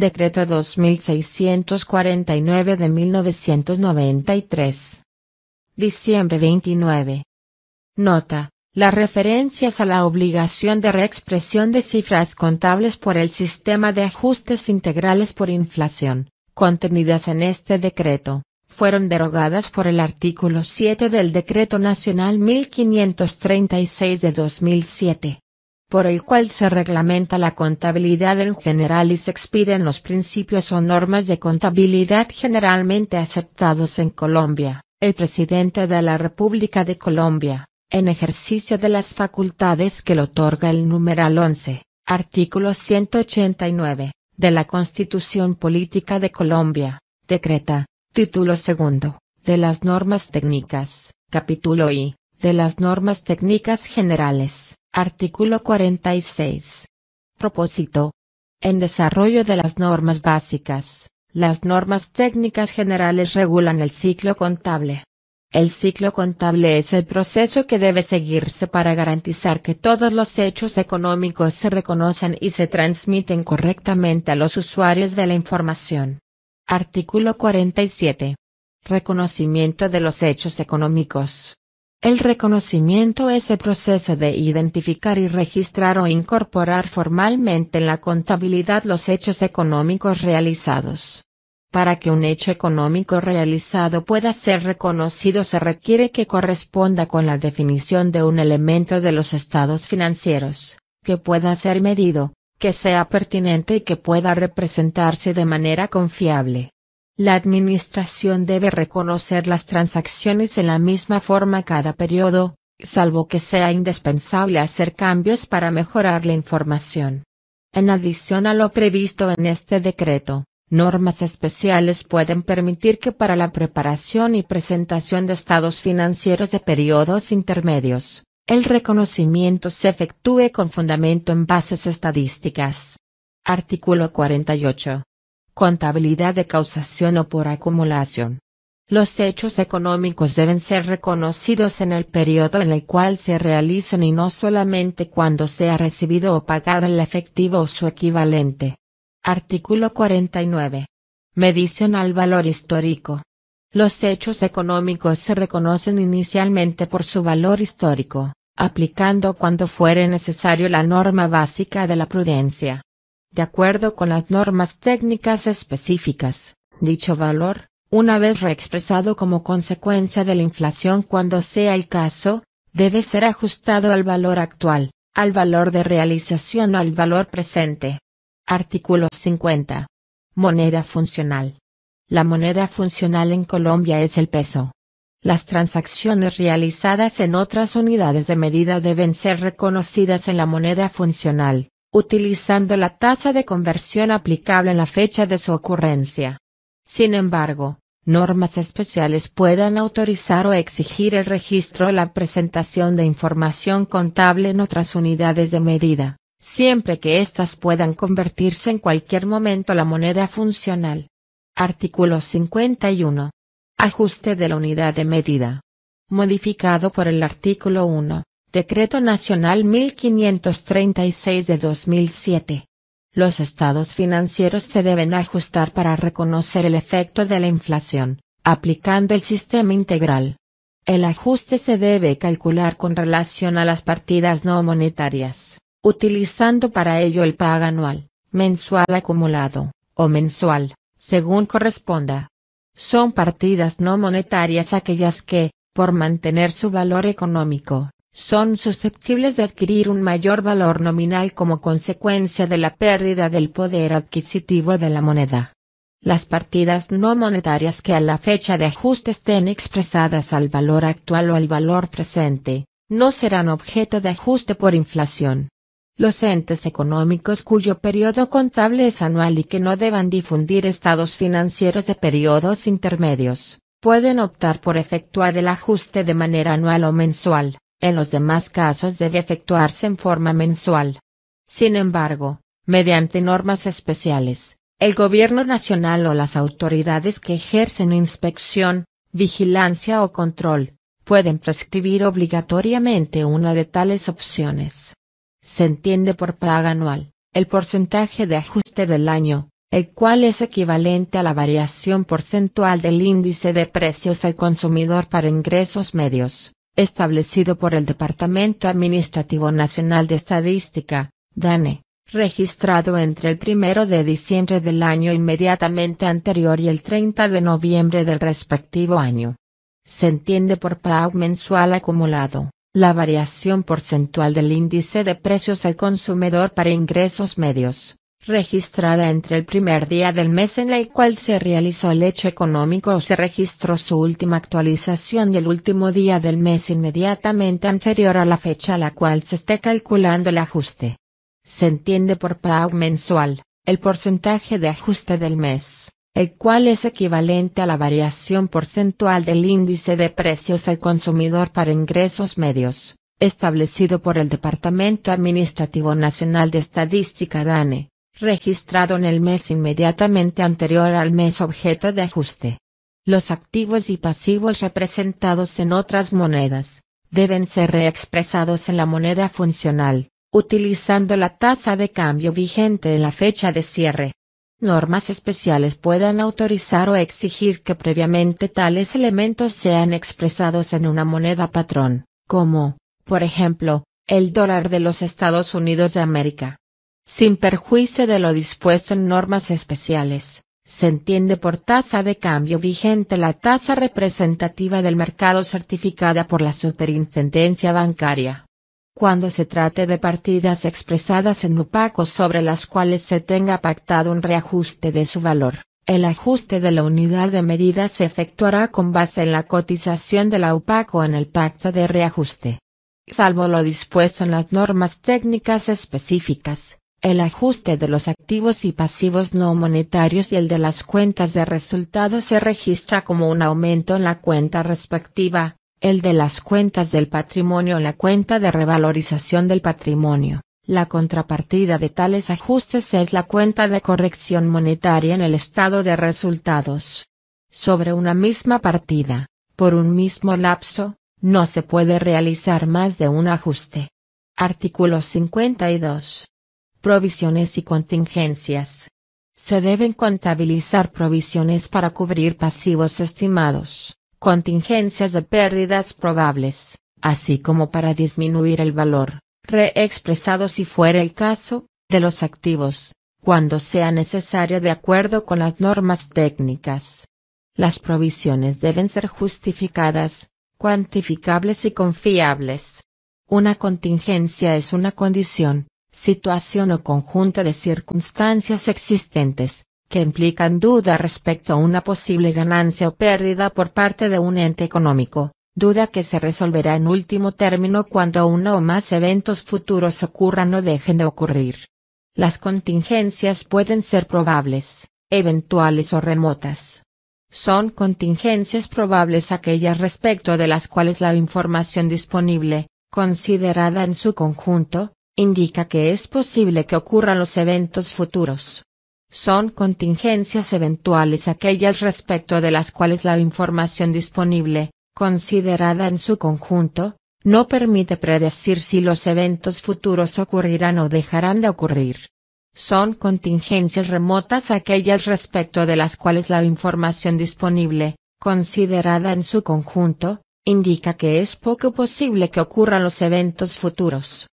Decreto 2649 de 1993. Diciembre 29. Nota. Las referencias a la obligación de reexpresión de cifras contables por el sistema de ajustes integrales por inflación, contenidas en este decreto, fueron derogadas por el artículo 7 del Decreto Nacional 1536 de 2007 por el cual se reglamenta la contabilidad en general y se expiden los principios o normas de contabilidad generalmente aceptados en Colombia, el presidente de la República de Colombia, en ejercicio de las facultades que le otorga el numeral 11, artículo 189, de la Constitución Política de Colombia, decreta, título segundo, de las normas técnicas, capítulo I, de las normas técnicas generales Artículo 46. Propósito. En desarrollo de las normas básicas, las normas técnicas generales regulan el ciclo contable. El ciclo contable es el proceso que debe seguirse para garantizar que todos los hechos económicos se reconocen y se transmiten correctamente a los usuarios de la información. Artículo 47. Reconocimiento de los hechos económicos. El reconocimiento es el proceso de identificar y registrar o incorporar formalmente en la contabilidad los hechos económicos realizados. Para que un hecho económico realizado pueda ser reconocido se requiere que corresponda con la definición de un elemento de los estados financieros, que pueda ser medido, que sea pertinente y que pueda representarse de manera confiable. La Administración debe reconocer las transacciones en la misma forma cada periodo, salvo que sea indispensable hacer cambios para mejorar la información. En adición a lo previsto en este decreto, normas especiales pueden permitir que para la preparación y presentación de estados financieros de periodos intermedios, el reconocimiento se efectúe con fundamento en bases estadísticas. Artículo 48. Contabilidad de causación o por acumulación. Los hechos económicos deben ser reconocidos en el periodo en el cual se realizan y no solamente cuando sea ha recibido o pagado el efectivo o su equivalente. Artículo 49. Medición al valor histórico. Los hechos económicos se reconocen inicialmente por su valor histórico, aplicando cuando fuere necesario la norma básica de la prudencia de acuerdo con las normas técnicas específicas, dicho valor, una vez reexpresado como consecuencia de la inflación cuando sea el caso, debe ser ajustado al valor actual, al valor de realización o al valor presente. Artículo 50. Moneda funcional. La moneda funcional en Colombia es el peso. Las transacciones realizadas en otras unidades de medida deben ser reconocidas en la moneda funcional, utilizando la tasa de conversión aplicable en la fecha de su ocurrencia. Sin embargo, normas especiales puedan autorizar o exigir el registro o la presentación de información contable en otras unidades de medida, siempre que éstas puedan convertirse en cualquier momento la moneda funcional. Artículo 51. Ajuste de la unidad de medida. Modificado por el artículo 1. Decreto Nacional 1536 de 2007. Los estados financieros se deben ajustar para reconocer el efecto de la inflación, aplicando el sistema integral. El ajuste se debe calcular con relación a las partidas no monetarias, utilizando para ello el pago anual, mensual acumulado, o mensual, según corresponda. Son partidas no monetarias aquellas que, por mantener su valor económico, son susceptibles de adquirir un mayor valor nominal como consecuencia de la pérdida del poder adquisitivo de la moneda. Las partidas no monetarias que a la fecha de ajuste estén expresadas al valor actual o al valor presente, no serán objeto de ajuste por inflación. Los entes económicos cuyo periodo contable es anual y que no deban difundir estados financieros de periodos intermedios, pueden optar por efectuar el ajuste de manera anual o mensual. En los demás casos debe efectuarse en forma mensual. Sin embargo, mediante normas especiales, el Gobierno Nacional o las autoridades que ejercen inspección, vigilancia o control, pueden prescribir obligatoriamente una de tales opciones. Se entiende por paga anual, el porcentaje de ajuste del año, el cual es equivalente a la variación porcentual del índice de precios al consumidor para ingresos medios, establecido por el Departamento Administrativo Nacional de Estadística, DANE, registrado entre el 1 de diciembre del año inmediatamente anterior y el 30 de noviembre del respectivo año. Se entiende por pau mensual acumulado, la variación porcentual del índice de precios al consumidor para ingresos medios, registrada entre el primer día del mes en el cual se realizó el hecho económico o se registró su última actualización y el último día del mes inmediatamente anterior a la fecha a la cual se esté calculando el ajuste. Se entiende por PAU mensual, el porcentaje de ajuste del mes, el cual es equivalente a la variación porcentual del índice de precios al consumidor para ingresos medios, establecido por el Departamento Administrativo Nacional de Estadística DANE registrado en el mes inmediatamente anterior al mes objeto de ajuste. Los activos y pasivos representados en otras monedas, deben ser reexpresados en la moneda funcional, utilizando la tasa de cambio vigente en la fecha de cierre. Normas especiales puedan autorizar o exigir que previamente tales elementos sean expresados en una moneda patrón, como, por ejemplo, el dólar de los Estados Unidos de América sin perjuicio de lo dispuesto en normas especiales. Se entiende por tasa de cambio vigente la tasa representativa del mercado certificada por la Superintendencia Bancaria. Cuando se trate de partidas expresadas en UPACO sobre las cuales se tenga pactado un reajuste de su valor, el ajuste de la unidad de medida se efectuará con base en la cotización de la UPACO en el pacto de reajuste. Salvo lo dispuesto en las normas técnicas específicas el ajuste de los activos y pasivos no monetarios y el de las cuentas de resultados se registra como un aumento en la cuenta respectiva, el de las cuentas del patrimonio en la cuenta de revalorización del patrimonio. La contrapartida de tales ajustes es la cuenta de corrección monetaria en el estado de resultados. Sobre una misma partida, por un mismo lapso, no se puede realizar más de un ajuste. Artículo 52 provisiones y contingencias. Se deben contabilizar provisiones para cubrir pasivos estimados, contingencias de pérdidas probables, así como para disminuir el valor, reexpresado si fuera el caso, de los activos, cuando sea necesario de acuerdo con las normas técnicas. Las provisiones deben ser justificadas, cuantificables y confiables. Una contingencia es una condición, situación o conjunto de circunstancias existentes, que implican duda respecto a una posible ganancia o pérdida por parte de un ente económico, duda que se resolverá en último término cuando uno o más eventos futuros ocurran o dejen de ocurrir. Las contingencias pueden ser probables, eventuales o remotas. Son contingencias probables aquellas respecto de las cuales la información disponible, considerada en su conjunto, indica que es posible que ocurran los eventos futuros. Son contingencias eventuales aquellas respecto de las cuales la información disponible, considerada en su conjunto, no permite predecir si los eventos futuros ocurrirán o dejarán de ocurrir. Son contingencias remotas aquellas respecto de las cuales la información disponible, considerada en su conjunto, indica que es poco posible que ocurran los eventos futuros.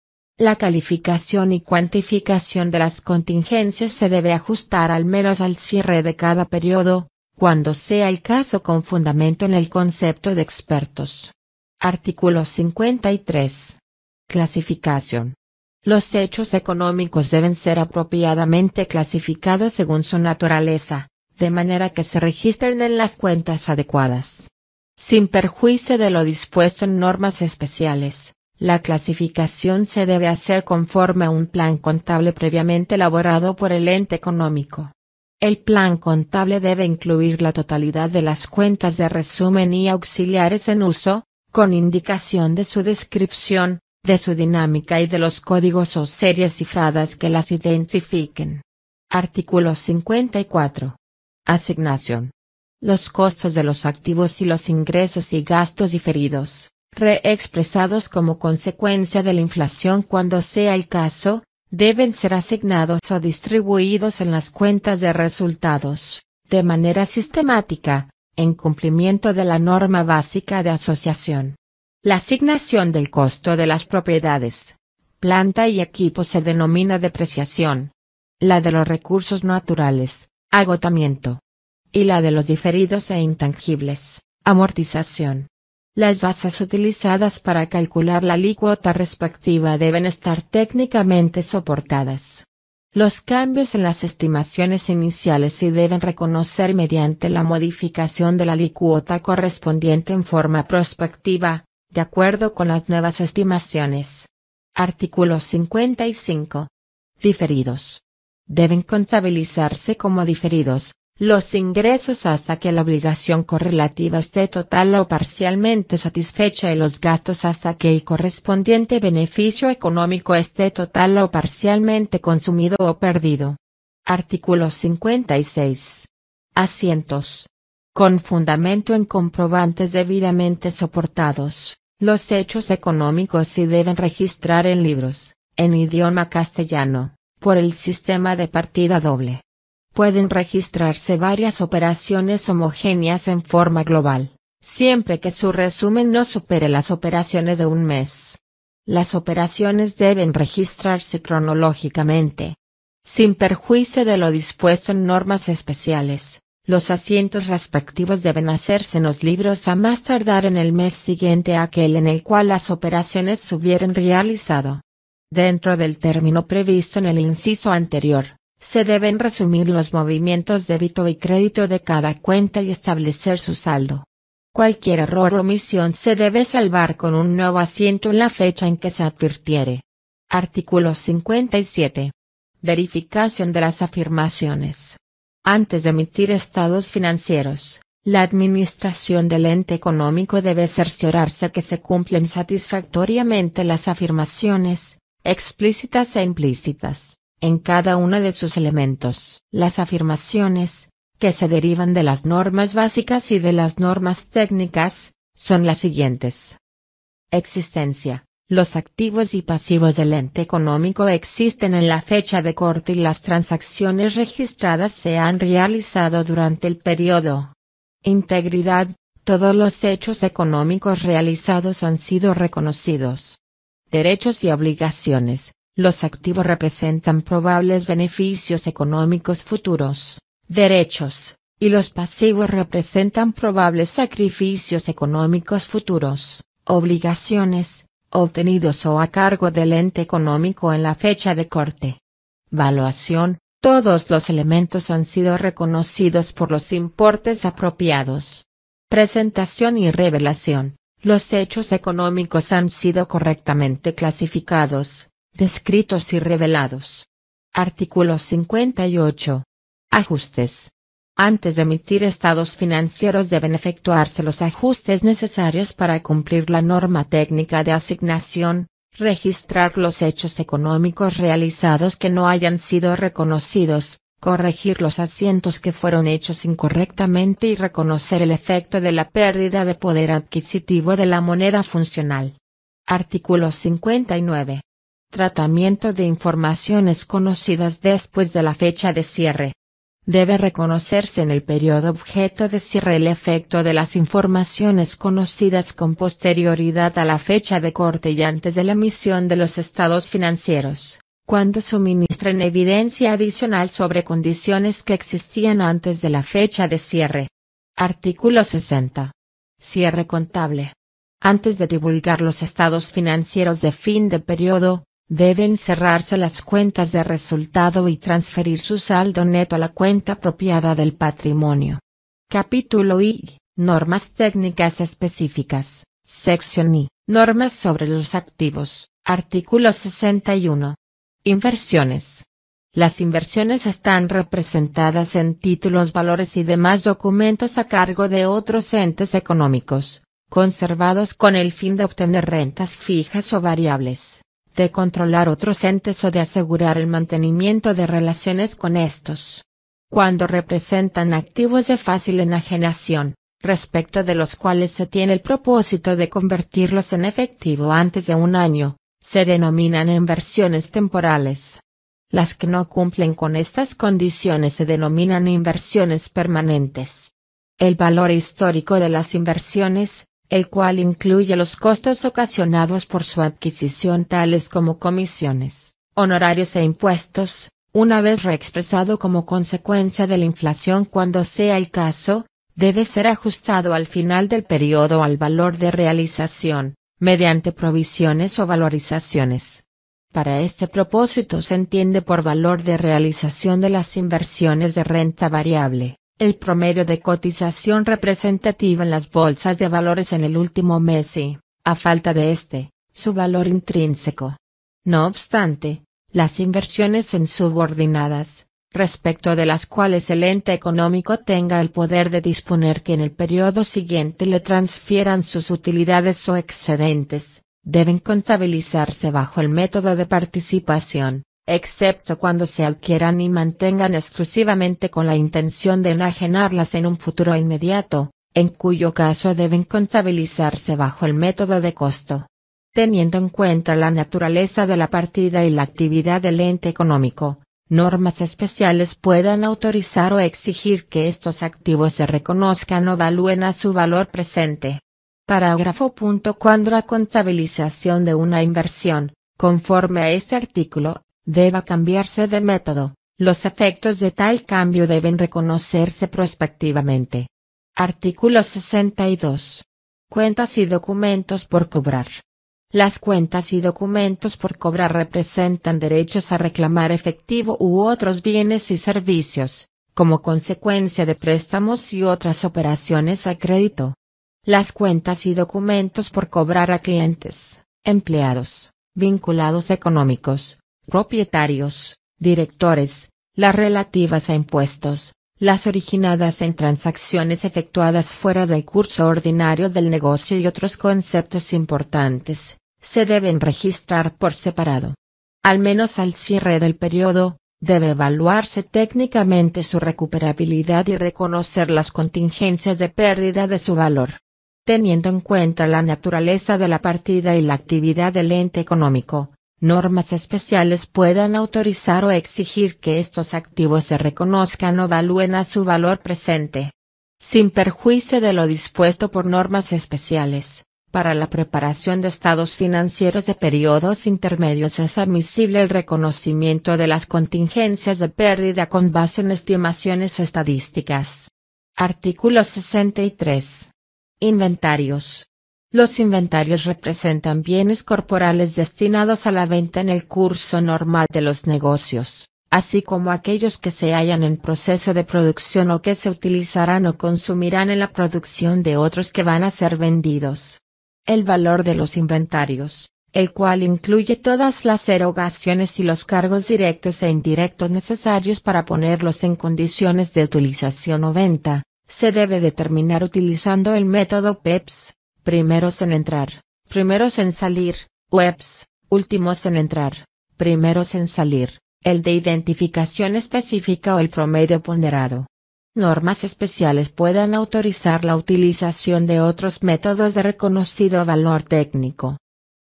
La calificación y cuantificación de las contingencias se debe ajustar al menos al cierre de cada periodo, cuando sea el caso con fundamento en el concepto de expertos. Artículo 53. Clasificación. Los hechos económicos deben ser apropiadamente clasificados según su naturaleza, de manera que se registren en las cuentas adecuadas. Sin perjuicio de lo dispuesto en normas especiales, la clasificación se debe hacer conforme a un plan contable previamente elaborado por el ente económico. El plan contable debe incluir la totalidad de las cuentas de resumen y auxiliares en uso, con indicación de su descripción, de su dinámica y de los códigos o series cifradas que las identifiquen. Artículo 54. Asignación. Los costos de los activos y los ingresos y gastos diferidos, reexpresados como consecuencia de la inflación cuando sea el caso, deben ser asignados o distribuidos en las cuentas de resultados, de manera sistemática, en cumplimiento de la norma básica de asociación. La asignación del costo de las propiedades, planta y equipo se denomina depreciación. La de los recursos naturales, agotamiento. Y la de los diferidos e intangibles, amortización. Las bases utilizadas para calcular la licuota respectiva deben estar técnicamente soportadas. Los cambios en las estimaciones iniciales se deben reconocer mediante la modificación de la licuota correspondiente en forma prospectiva, de acuerdo con las nuevas estimaciones. Artículo 55. Diferidos. Deben contabilizarse como diferidos, los ingresos hasta que la obligación correlativa esté total o parcialmente satisfecha y los gastos hasta que el correspondiente beneficio económico esté total o parcialmente consumido o perdido. Artículo 56. Asientos. Con fundamento en comprobantes debidamente soportados, los hechos económicos se deben registrar en libros, en idioma castellano, por el sistema de partida doble pueden registrarse varias operaciones homogéneas en forma global, siempre que su resumen no supere las operaciones de un mes. Las operaciones deben registrarse cronológicamente. Sin perjuicio de lo dispuesto en normas especiales, los asientos respectivos deben hacerse en los libros a más tardar en el mes siguiente a aquel en el cual las operaciones se hubieran realizado. Dentro del término previsto en el inciso anterior, se deben resumir los movimientos débito y crédito de cada cuenta y establecer su saldo. Cualquier error o omisión se debe salvar con un nuevo asiento en la fecha en que se advirtiere. Artículo 57. Verificación de las afirmaciones. Antes de emitir estados financieros, la administración del ente económico debe cerciorarse que se cumplen satisfactoriamente las afirmaciones, explícitas e implícitas, en cada uno de sus elementos. Las afirmaciones, que se derivan de las normas básicas y de las normas técnicas, son las siguientes. Existencia. Los activos y pasivos del ente económico existen en la fecha de corte y las transacciones registradas se han realizado durante el periodo. Integridad. Todos los hechos económicos realizados han sido reconocidos. Derechos y obligaciones. Los activos representan probables beneficios económicos futuros, derechos, y los pasivos representan probables sacrificios económicos futuros, obligaciones, obtenidos o a cargo del ente económico en la fecha de corte. Valuación, todos los elementos han sido reconocidos por los importes apropiados. Presentación y revelación, los hechos económicos han sido correctamente clasificados Descritos y revelados. Artículo 58. Ajustes. Antes de emitir estados financieros deben efectuarse los ajustes necesarios para cumplir la norma técnica de asignación, registrar los hechos económicos realizados que no hayan sido reconocidos, corregir los asientos que fueron hechos incorrectamente y reconocer el efecto de la pérdida de poder adquisitivo de la moneda funcional. Artículo 59. Tratamiento de informaciones conocidas después de la fecha de cierre. Debe reconocerse en el periodo objeto de cierre el efecto de las informaciones conocidas con posterioridad a la fecha de corte y antes de la emisión de los estados financieros, cuando suministren evidencia adicional sobre condiciones que existían antes de la fecha de cierre. Artículo 60. Cierre contable. Antes de divulgar los estados financieros de fin de periodo, Deben cerrarse las cuentas de resultado y transferir su saldo neto a la cuenta apropiada del patrimonio. Capítulo I. Normas técnicas específicas. Sección I. Normas sobre los activos. Artículo 61. Inversiones. Las inversiones están representadas en títulos, valores y demás documentos a cargo de otros entes económicos, conservados con el fin de obtener rentas fijas o variables, de controlar otros entes o de asegurar el mantenimiento de relaciones con estos. Cuando representan activos de fácil enajenación, respecto de los cuales se tiene el propósito de convertirlos en efectivo antes de un año, se denominan inversiones temporales. Las que no cumplen con estas condiciones se denominan inversiones permanentes. El valor histórico de las inversiones, el cual incluye los costos ocasionados por su adquisición tales como comisiones, honorarios e impuestos, una vez reexpresado como consecuencia de la inflación cuando sea el caso, debe ser ajustado al final del periodo al valor de realización, mediante provisiones o valorizaciones. Para este propósito se entiende por valor de realización de las inversiones de renta variable, el promedio de cotización representativa en las bolsas de valores en el último mes y, a falta de este, su valor intrínseco. No obstante, las inversiones en subordinadas, respecto de las cuales el ente económico tenga el poder de disponer que en el periodo siguiente le transfieran sus utilidades o excedentes, deben contabilizarse bajo el método de participación, excepto cuando se adquieran y mantengan exclusivamente con la intención de enajenarlas en un futuro inmediato, en cuyo caso deben contabilizarse bajo el método de costo. Teniendo en cuenta la naturaleza de la partida y la actividad del ente económico, normas especiales puedan autorizar o exigir que estos activos se reconozcan o valúen a su valor presente. Parágrafo. Cuando la contabilización de una inversión, conforme a este artículo, deba cambiarse de método. Los efectos de tal cambio deben reconocerse prospectivamente. Artículo 62. Cuentas y documentos por cobrar. Las cuentas y documentos por cobrar representan derechos a reclamar efectivo u otros bienes y servicios, como consecuencia de préstamos y otras operaciones a crédito. Las cuentas y documentos por cobrar a clientes, empleados, vinculados económicos, propietarios, directores, las relativas a impuestos, las originadas en transacciones efectuadas fuera del curso ordinario del negocio y otros conceptos importantes, se deben registrar por separado. Al menos al cierre del periodo, debe evaluarse técnicamente su recuperabilidad y reconocer las contingencias de pérdida de su valor. Teniendo en cuenta la naturaleza de la partida y la actividad del ente económico, normas especiales puedan autorizar o exigir que estos activos se reconozcan o valúen a su valor presente. Sin perjuicio de lo dispuesto por normas especiales, para la preparación de estados financieros de periodos intermedios es admisible el reconocimiento de las contingencias de pérdida con base en estimaciones estadísticas. Artículo 63. Inventarios. Los inventarios representan bienes corporales destinados a la venta en el curso normal de los negocios, así como aquellos que se hallan en proceso de producción o que se utilizarán o consumirán en la producción de otros que van a ser vendidos. El valor de los inventarios, el cual incluye todas las erogaciones y los cargos directos e indirectos necesarios para ponerlos en condiciones de utilización o venta, se debe determinar utilizando el método PEPS primeros en entrar, primeros en salir, webs, últimos en entrar, primeros en salir, el de identificación específica o el promedio ponderado. Normas especiales puedan autorizar la utilización de otros métodos de reconocido valor técnico.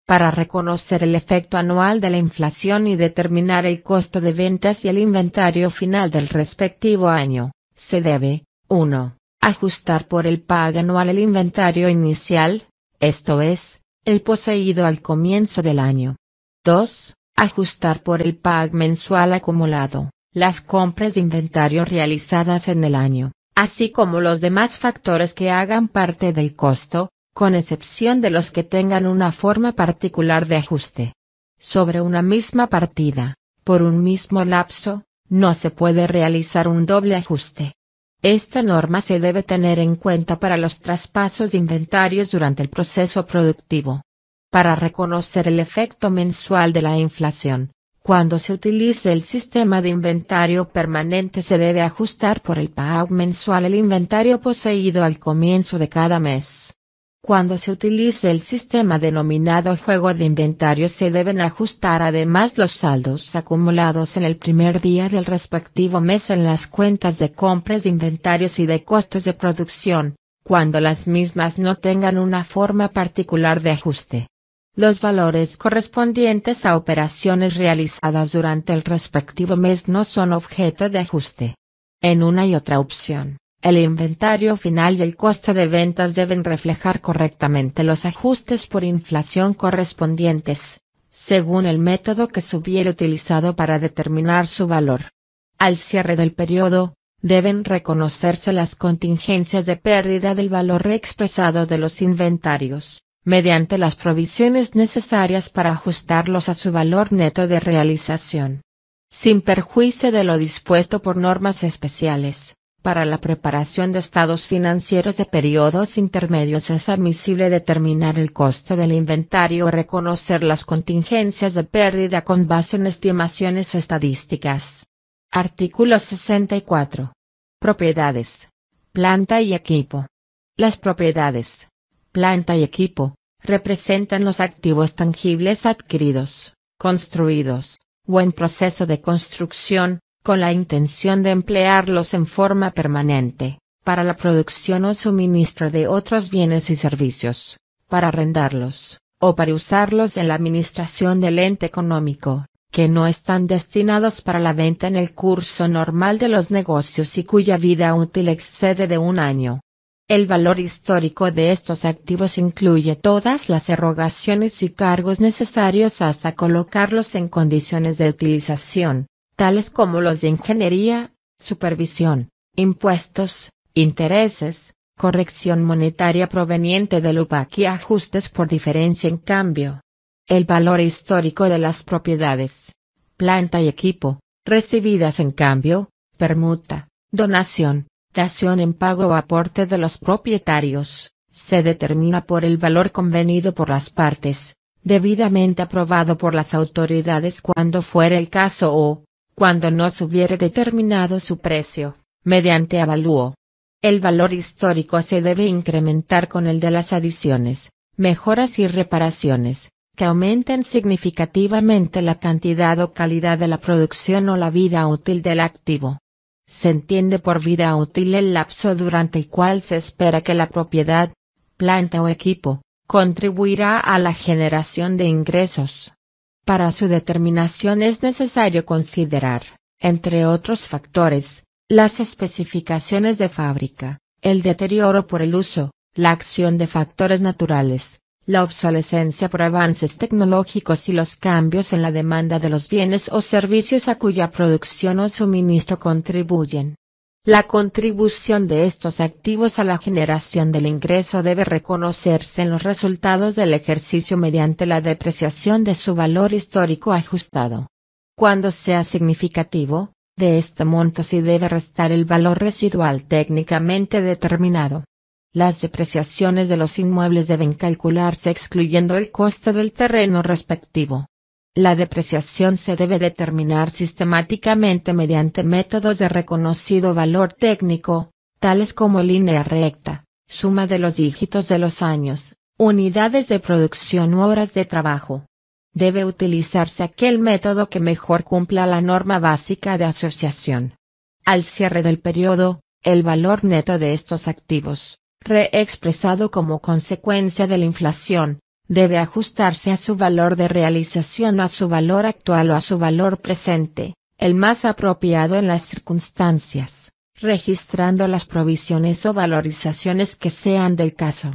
Para reconocer el efecto anual de la inflación y determinar el costo de ventas y el inventario final del respectivo año, se debe, 1 ajustar por el pago anual el inventario inicial, esto es, el poseído al comienzo del año. 2. Ajustar por el pago mensual acumulado, las compras de inventario realizadas en el año, así como los demás factores que hagan parte del costo, con excepción de los que tengan una forma particular de ajuste. Sobre una misma partida, por un mismo lapso, no se puede realizar un doble ajuste. Esta norma se debe tener en cuenta para los traspasos de inventarios durante el proceso productivo. Para reconocer el efecto mensual de la inflación, cuando se utilice el sistema de inventario permanente se debe ajustar por el pago mensual el inventario poseído al comienzo de cada mes. Cuando se utilice el sistema denominado juego de inventario se deben ajustar además los saldos acumulados en el primer día del respectivo mes en las cuentas de compras, inventarios y de costos de producción, cuando las mismas no tengan una forma particular de ajuste. Los valores correspondientes a operaciones realizadas durante el respectivo mes no son objeto de ajuste. En una y otra opción el inventario final y el costo de ventas deben reflejar correctamente los ajustes por inflación correspondientes, según el método que se hubiera utilizado para determinar su valor. Al cierre del periodo, deben reconocerse las contingencias de pérdida del valor expresado de los inventarios, mediante las provisiones necesarias para ajustarlos a su valor neto de realización. Sin perjuicio de lo dispuesto por normas especiales para la preparación de estados financieros de periodos intermedios es admisible determinar el costo del inventario o reconocer las contingencias de pérdida con base en estimaciones estadísticas. Artículo 64. Propiedades. Planta y equipo. Las propiedades, planta y equipo, representan los activos tangibles adquiridos, construidos, o en proceso de construcción, con la intención de emplearlos en forma permanente, para la producción o suministro de otros bienes y servicios, para arrendarlos, o para usarlos en la administración del ente económico, que no están destinados para la venta en el curso normal de los negocios y cuya vida útil excede de un año. El valor histórico de estos activos incluye todas las erogaciones y cargos necesarios hasta colocarlos en condiciones de utilización, tales como los de ingeniería, supervisión, impuestos, intereses, corrección monetaria proveniente del UPAC y ajustes por diferencia en cambio. El valor histórico de las propiedades, planta y equipo, recibidas en cambio, permuta, donación, dación en pago o aporte de los propietarios, se determina por el valor convenido por las partes, debidamente aprobado por las autoridades cuando fuera el caso o, cuando no se hubiere determinado su precio, mediante avalúo. El valor histórico se debe incrementar con el de las adiciones, mejoras y reparaciones, que aumenten significativamente la cantidad o calidad de la producción o la vida útil del activo. Se entiende por vida útil el lapso durante el cual se espera que la propiedad, planta o equipo, contribuirá a la generación de ingresos, para su determinación es necesario considerar, entre otros factores, las especificaciones de fábrica, el deterioro por el uso, la acción de factores naturales, la obsolescencia por avances tecnológicos y los cambios en la demanda de los bienes o servicios a cuya producción o suministro contribuyen. La contribución de estos activos a la generación del ingreso debe reconocerse en los resultados del ejercicio mediante la depreciación de su valor histórico ajustado. Cuando sea significativo, de este monto se debe restar el valor residual técnicamente determinado. Las depreciaciones de los inmuebles deben calcularse excluyendo el costo del terreno respectivo. La depreciación se debe determinar sistemáticamente mediante métodos de reconocido valor técnico, tales como línea recta, suma de los dígitos de los años, unidades de producción u horas de trabajo. Debe utilizarse aquel método que mejor cumpla la norma básica de asociación. Al cierre del periodo, el valor neto de estos activos, reexpresado como consecuencia de la inflación, debe ajustarse a su valor de realización o a su valor actual o a su valor presente, el más apropiado en las circunstancias, registrando las provisiones o valorizaciones que sean del caso.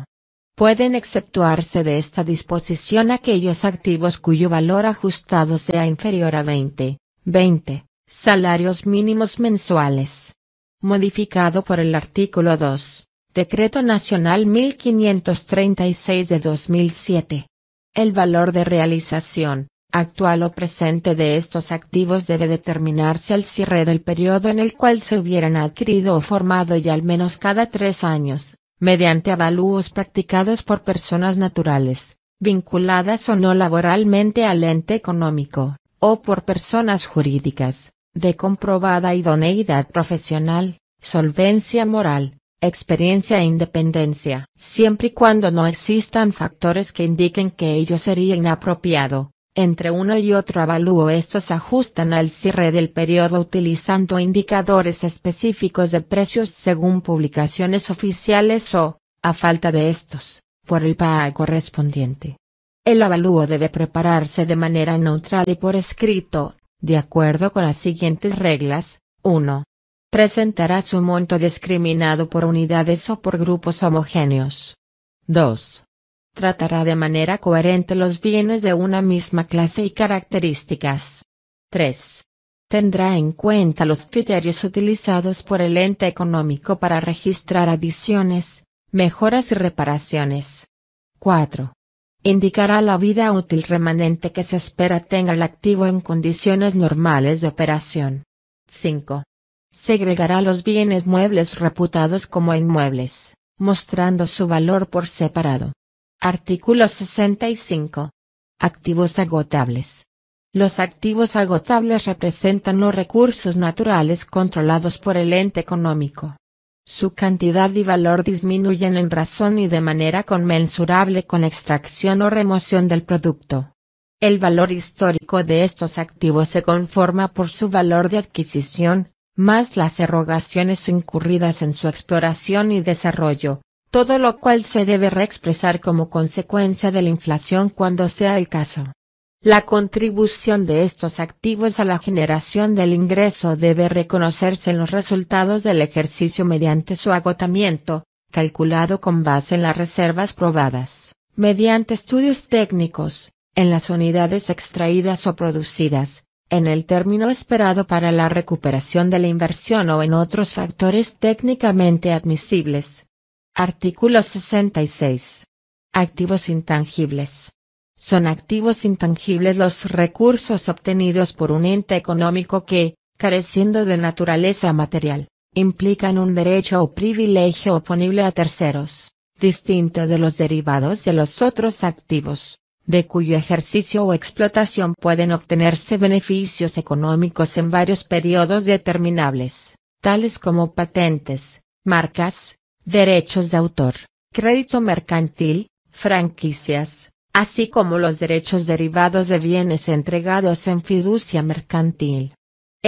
Pueden exceptuarse de esta disposición aquellos activos cuyo valor ajustado sea inferior a 20, 20 salarios mínimos mensuales. Modificado por el artículo 2. Decreto Nacional 1536 de 2007. El valor de realización, actual o presente de estos activos debe determinarse al cierre del periodo en el cual se hubieran adquirido o formado y al menos cada tres años, mediante avalúos practicados por personas naturales, vinculadas o no laboralmente al ente económico, o por personas jurídicas, de comprobada idoneidad profesional, solvencia moral, experiencia e independencia, siempre y cuando no existan factores que indiquen que ello sería inapropiado. Entre uno y otro avalúo estos ajustan al cierre del periodo utilizando indicadores específicos de precios según publicaciones oficiales o, a falta de estos, por el pago correspondiente. El avalúo debe prepararse de manera neutral y por escrito, de acuerdo con las siguientes reglas. 1 presentará su monto discriminado por unidades o por grupos homogéneos. 2. Tratará de manera coherente los bienes de una misma clase y características. 3. Tendrá en cuenta los criterios utilizados por el ente económico para registrar adiciones, mejoras y reparaciones. 4. Indicará la vida útil remanente que se espera tenga el activo en condiciones normales de operación. 5. Segregará los bienes muebles reputados como inmuebles, mostrando su valor por separado. Artículo 65. Activos agotables. Los activos agotables representan los recursos naturales controlados por el ente económico. Su cantidad y valor disminuyen en razón y de manera conmensurable con extracción o remoción del producto. El valor histórico de estos activos se conforma por su valor de adquisición, más las erogaciones incurridas en su exploración y desarrollo, todo lo cual se debe reexpresar como consecuencia de la inflación cuando sea el caso. La contribución de estos activos a la generación del ingreso debe reconocerse en los resultados del ejercicio mediante su agotamiento, calculado con base en las reservas probadas, mediante estudios técnicos, en las unidades extraídas o producidas, en el término esperado para la recuperación de la inversión o en otros factores técnicamente admisibles. Artículo 66. Activos intangibles. Son activos intangibles los recursos obtenidos por un ente económico que, careciendo de naturaleza material, implican un derecho o privilegio oponible a terceros, distinto de los derivados de los otros activos de cuyo ejercicio o explotación pueden obtenerse beneficios económicos en varios periodos determinables, tales como patentes, marcas, derechos de autor, crédito mercantil, franquicias, así como los derechos derivados de bienes entregados en fiducia mercantil.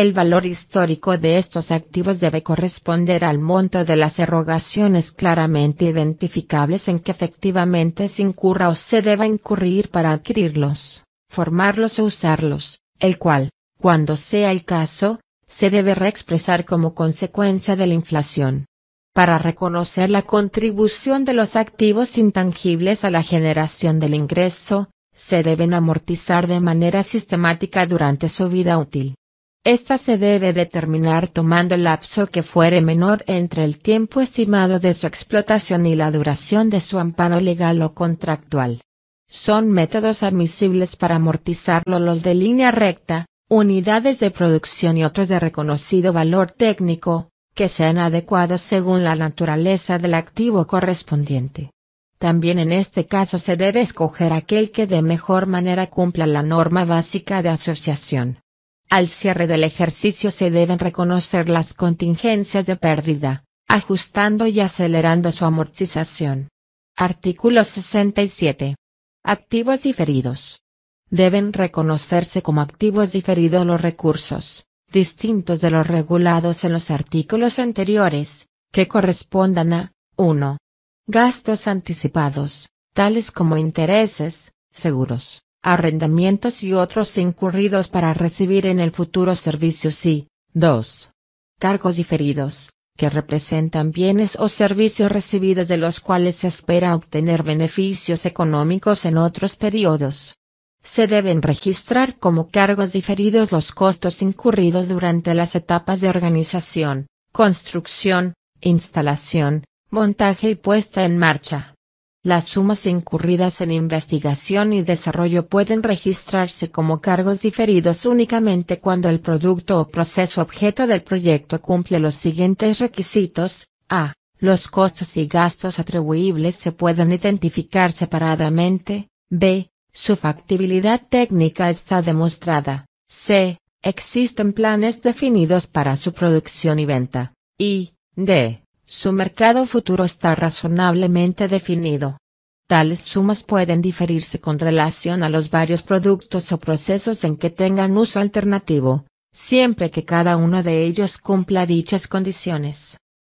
El valor histórico de estos activos debe corresponder al monto de las erogaciones claramente identificables en que efectivamente se incurra o se deba incurrir para adquirirlos, formarlos o usarlos, el cual, cuando sea el caso, se debe reexpresar como consecuencia de la inflación. Para reconocer la contribución de los activos intangibles a la generación del ingreso, se deben amortizar de manera sistemática durante su vida útil. Esta se debe determinar tomando el lapso que fuere menor entre el tiempo estimado de su explotación y la duración de su amparo legal o contractual. Son métodos admisibles para amortizarlo los de línea recta, unidades de producción y otros de reconocido valor técnico, que sean adecuados según la naturaleza del activo correspondiente. También en este caso se debe escoger aquel que de mejor manera cumpla la norma básica de asociación. Al cierre del ejercicio se deben reconocer las contingencias de pérdida, ajustando y acelerando su amortización. Artículo 67. Activos diferidos. Deben reconocerse como activos diferidos los recursos, distintos de los regulados en los artículos anteriores, que correspondan a 1. Gastos anticipados, tales como intereses, seguros, arrendamientos y otros incurridos para recibir en el futuro servicios y, 2. Cargos diferidos, que representan bienes o servicios recibidos de los cuales se espera obtener beneficios económicos en otros periodos. Se deben registrar como cargos diferidos los costos incurridos durante las etapas de organización, construcción, instalación, montaje y puesta en marcha. Las sumas incurridas en investigación y desarrollo pueden registrarse como cargos diferidos únicamente cuando el producto o proceso objeto del proyecto cumple los siguientes requisitos. A. Los costos y gastos atribuibles se pueden identificar separadamente. B. Su factibilidad técnica está demostrada. C. Existen planes definidos para su producción y venta. Y, D. Su mercado futuro está razonablemente definido. Tales sumas pueden diferirse con relación a los varios productos o procesos en que tengan uso alternativo, siempre que cada uno de ellos cumpla dichas condiciones.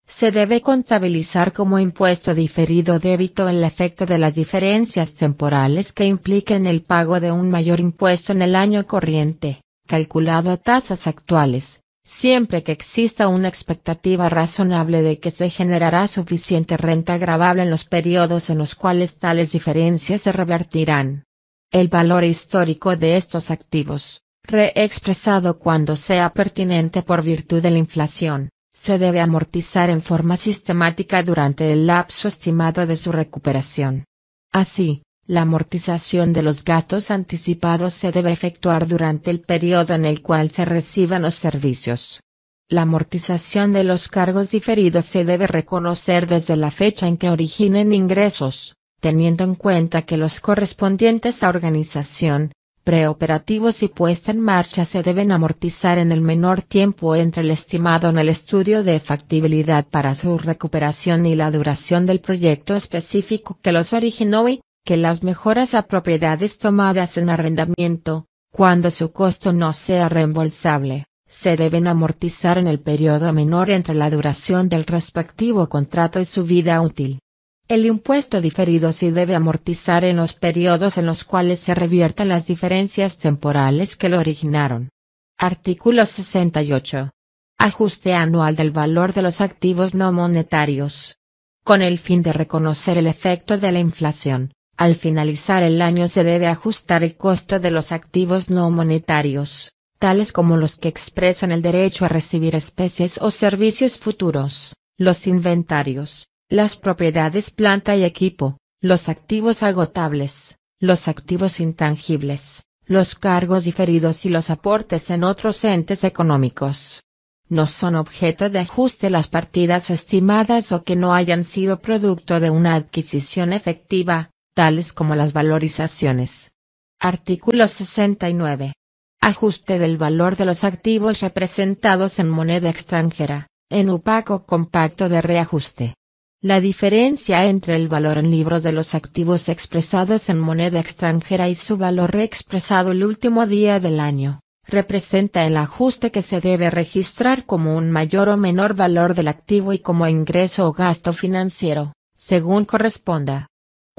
Se debe contabilizar como impuesto diferido débito el efecto de las diferencias temporales que impliquen el pago de un mayor impuesto en el año corriente, calculado a tasas actuales, siempre que exista una expectativa razonable de que se generará suficiente renta gravable en los periodos en los cuales tales diferencias se revertirán. El valor histórico de estos activos, reexpresado cuando sea pertinente por virtud de la inflación, se debe amortizar en forma sistemática durante el lapso estimado de su recuperación. Así, la amortización de los gastos anticipados se debe efectuar durante el periodo en el cual se reciban los servicios. La amortización de los cargos diferidos se debe reconocer desde la fecha en que originen ingresos, teniendo en cuenta que los correspondientes a organización, preoperativos y puesta en marcha se deben amortizar en el menor tiempo entre el estimado en el estudio de factibilidad para su recuperación y la duración del proyecto específico que los originó y, que las mejoras a propiedades tomadas en arrendamiento, cuando su costo no sea reembolsable, se deben amortizar en el periodo menor entre la duración del respectivo contrato y su vida útil. El impuesto diferido se debe amortizar en los periodos en los cuales se reviertan las diferencias temporales que lo originaron. Artículo 68. Ajuste anual del valor de los activos no monetarios. Con el fin de reconocer el efecto de la inflación, al finalizar el año se debe ajustar el costo de los activos no monetarios, tales como los que expresan el derecho a recibir especies o servicios futuros, los inventarios, las propiedades planta y equipo, los activos agotables, los activos intangibles, los cargos diferidos y los aportes en otros entes económicos. No son objeto de ajuste las partidas estimadas o que no hayan sido producto de una adquisición efectiva, tales como las valorizaciones. Artículo 69. Ajuste del valor de los activos representados en moneda extranjera, en UPACO compacto de reajuste. La diferencia entre el valor en libros de los activos expresados en moneda extranjera y su valor reexpresado el último día del año, representa el ajuste que se debe registrar como un mayor o menor valor del activo y como ingreso o gasto financiero, según corresponda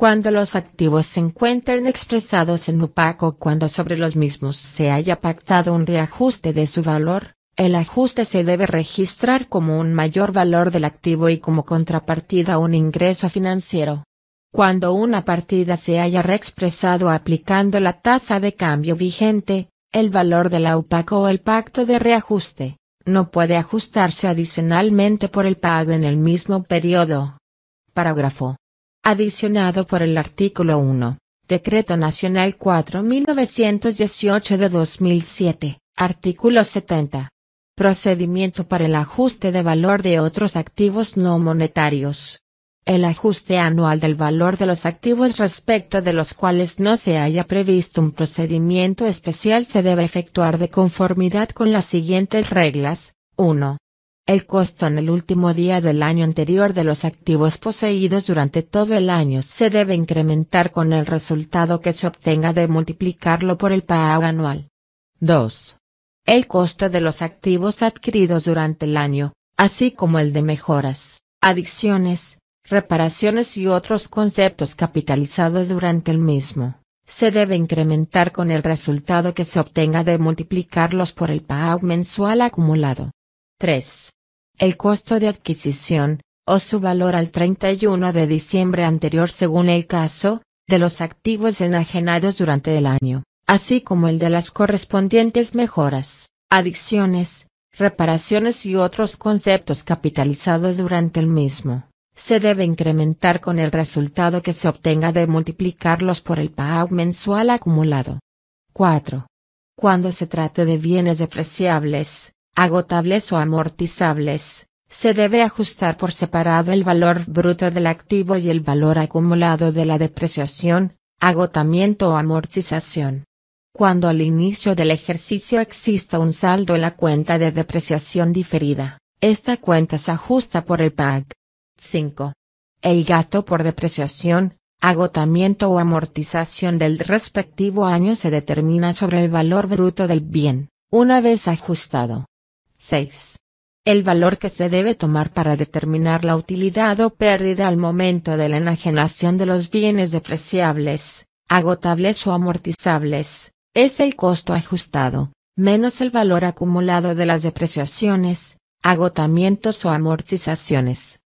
cuando los activos se encuentren expresados en UPAC o cuando sobre los mismos se haya pactado un reajuste de su valor, el ajuste se debe registrar como un mayor valor del activo y como contrapartida un ingreso financiero. Cuando una partida se haya reexpresado aplicando la tasa de cambio vigente, el valor de la UPAC o el pacto de reajuste, no puede ajustarse adicionalmente por el pago en el mismo periodo. Parágrafo adicionado por el artículo 1, Decreto Nacional 4918 de 2007, artículo 70. Procedimiento para el ajuste de valor de otros activos no monetarios. El ajuste anual del valor de los activos respecto de los cuales no se haya previsto un procedimiento especial se debe efectuar de conformidad con las siguientes reglas. 1. El costo en el último día del año anterior de los activos poseídos durante todo el año se debe incrementar con el resultado que se obtenga de multiplicarlo por el pago anual. 2. El costo de los activos adquiridos durante el año, así como el de mejoras, adicciones, reparaciones y otros conceptos capitalizados durante el mismo, se debe incrementar con el resultado que se obtenga de multiplicarlos por el pago mensual acumulado. 3. El costo de adquisición, o su valor al 31 de diciembre anterior según el caso, de los activos enajenados durante el año, así como el de las correspondientes mejoras, adicciones, reparaciones y otros conceptos capitalizados durante el mismo. Se debe incrementar con el resultado que se obtenga de multiplicarlos por el pago mensual acumulado. 4. Cuando se trate de bienes depreciables, agotables o amortizables, se debe ajustar por separado el valor bruto del activo y el valor acumulado de la depreciación, agotamiento o amortización. Cuando al inicio del ejercicio exista un saldo en la cuenta de depreciación diferida, esta cuenta se ajusta por el PAG. 5. El gasto por depreciación, agotamiento o amortización del respectivo año se determina sobre el valor bruto del bien, una vez ajustado. 6. El valor que se debe tomar para determinar la utilidad o pérdida al momento de la enajenación de los bienes depreciables, agotables o amortizables, es el costo ajustado, menos el valor acumulado de las depreciaciones, agotamientos o amortizaciones.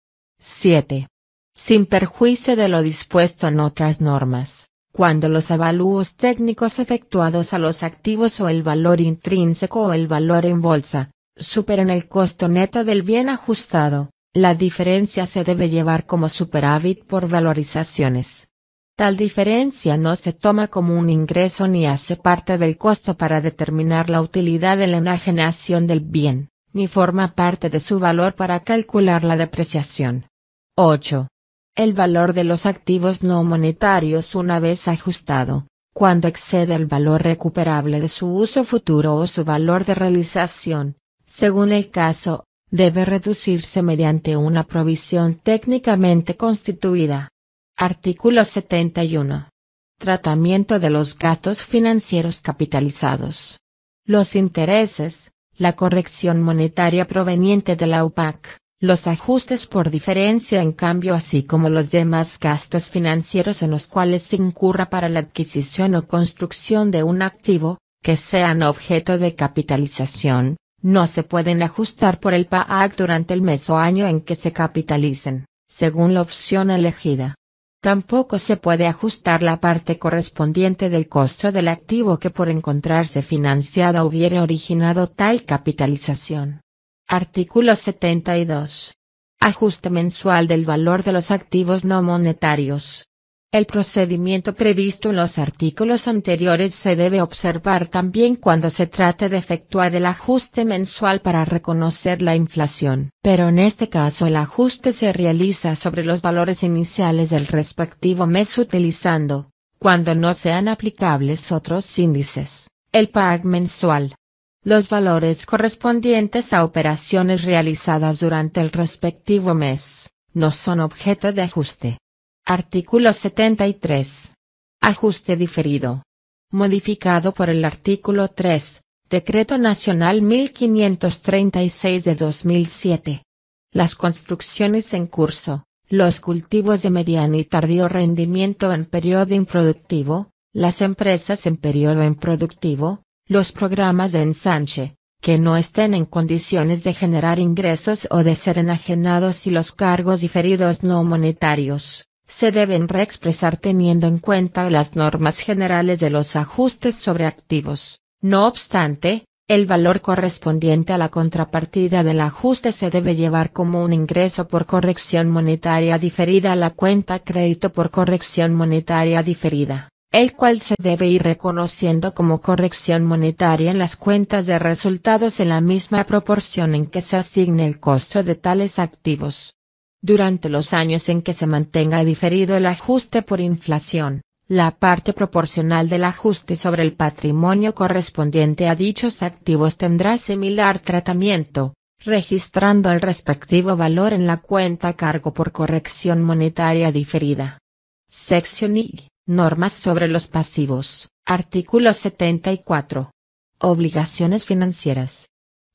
7. Sin perjuicio de lo dispuesto en otras normas, cuando los avalúos técnicos efectuados a los activos o el valor intrínseco o el valor en bolsa, superan el costo neto del bien ajustado, la diferencia se debe llevar como superávit por valorizaciones. Tal diferencia no se toma como un ingreso ni hace parte del costo para determinar la utilidad de la enajenación del bien, ni forma parte de su valor para calcular la depreciación. 8. El valor de los activos no monetarios una vez ajustado, cuando excede el valor recuperable de su uso futuro o su valor de realización, según el caso, debe reducirse mediante una provisión técnicamente constituida. Artículo 71. Tratamiento de los gastos financieros capitalizados. Los intereses, la corrección monetaria proveniente de la UPAC, los ajustes por diferencia en cambio así como los demás gastos financieros en los cuales se incurra para la adquisición o construcción de un activo, que sean objeto de capitalización, no se pueden ajustar por el PAAC durante el mes o año en que se capitalicen, según la opción elegida. Tampoco se puede ajustar la parte correspondiente del costo del activo que por encontrarse financiada hubiera originado tal capitalización. Artículo 72. Ajuste mensual del valor de los activos no monetarios. El procedimiento previsto en los artículos anteriores se debe observar también cuando se trate de efectuar el ajuste mensual para reconocer la inflación. Pero en este caso el ajuste se realiza sobre los valores iniciales del respectivo mes utilizando, cuando no sean aplicables otros índices, el PAG mensual. Los valores correspondientes a operaciones realizadas durante el respectivo mes, no son objeto de ajuste. Artículo 73. Ajuste diferido. Modificado por el artículo 3, Decreto Nacional 1536 de 2007. Las construcciones en curso, los cultivos de mediano y tardío rendimiento en periodo improductivo, las empresas en periodo improductivo, los programas de ensanche, que no estén en condiciones de generar ingresos o de ser enajenados y los cargos diferidos no monetarios se deben reexpresar teniendo en cuenta las normas generales de los ajustes sobre activos. No obstante, el valor correspondiente a la contrapartida del ajuste se debe llevar como un ingreso por corrección monetaria diferida a la cuenta crédito por corrección monetaria diferida, el cual se debe ir reconociendo como corrección monetaria en las cuentas de resultados en la misma proporción en que se asigne el costo de tales activos. Durante los años en que se mantenga diferido el ajuste por inflación, la parte proporcional del ajuste sobre el patrimonio correspondiente a dichos activos tendrá similar tratamiento, registrando el respectivo valor en la cuenta a cargo por corrección monetaria diferida. Sección I. Normas sobre los pasivos. Artículo 74. Obligaciones financieras.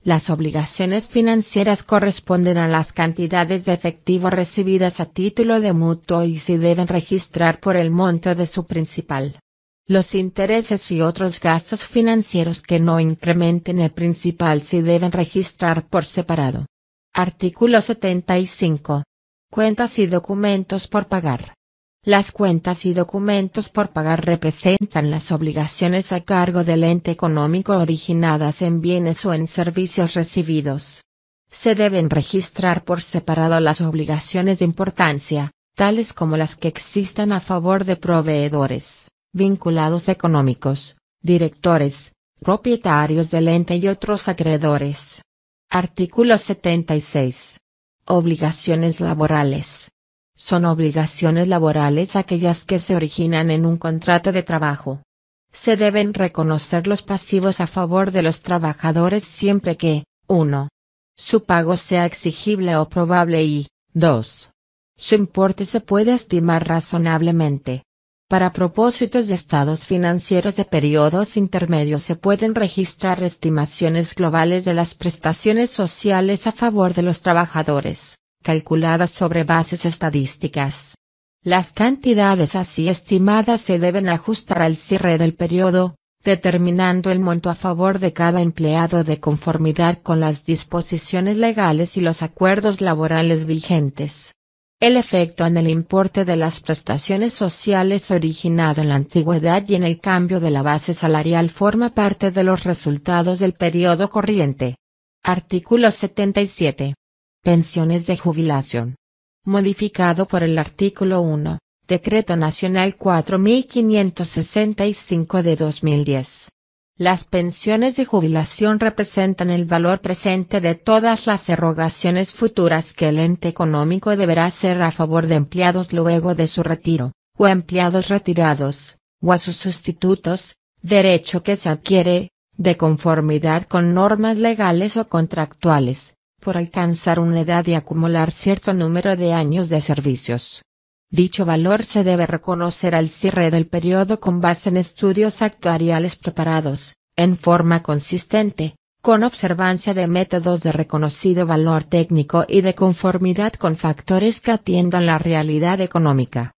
Las obligaciones financieras corresponden a las cantidades de efectivo recibidas a título de mutuo y se deben registrar por el monto de su principal. Los intereses y otros gastos financieros que no incrementen el principal se deben registrar por separado. Artículo 75. Cuentas y documentos por pagar. Las cuentas y documentos por pagar representan las obligaciones a cargo del ente económico originadas en bienes o en servicios recibidos. Se deben registrar por separado las obligaciones de importancia, tales como las que existan a favor de proveedores, vinculados económicos, directores, propietarios del ente y otros acreedores. Artículo 76. Obligaciones laborales. Son obligaciones laborales aquellas que se originan en un contrato de trabajo. Se deben reconocer los pasivos a favor de los trabajadores siempre que, 1. Su pago sea exigible o probable y, 2. Su importe se puede estimar razonablemente. Para propósitos de estados financieros de periodos intermedios se pueden registrar estimaciones globales de las prestaciones sociales a favor de los trabajadores calculadas sobre bases estadísticas. Las cantidades así estimadas se deben ajustar al cierre del periodo, determinando el monto a favor de cada empleado de conformidad con las disposiciones legales y los acuerdos laborales vigentes. El efecto en el importe de las prestaciones sociales originado en la antigüedad y en el cambio de la base salarial forma parte de los resultados del periodo corriente. Artículo 77. Pensiones de jubilación. Modificado por el artículo 1, Decreto Nacional 4565 de 2010. Las pensiones de jubilación representan el valor presente de todas las erogaciones futuras que el ente económico deberá hacer a favor de empleados luego de su retiro, o empleados retirados, o a sus sustitutos, derecho que se adquiere, de conformidad con normas legales o contractuales, por alcanzar una edad y acumular cierto número de años de servicios. Dicho valor se debe reconocer al cierre del periodo con base en estudios actuariales preparados, en forma consistente, con observancia de métodos de reconocido valor técnico y de conformidad con factores que atiendan la realidad económica.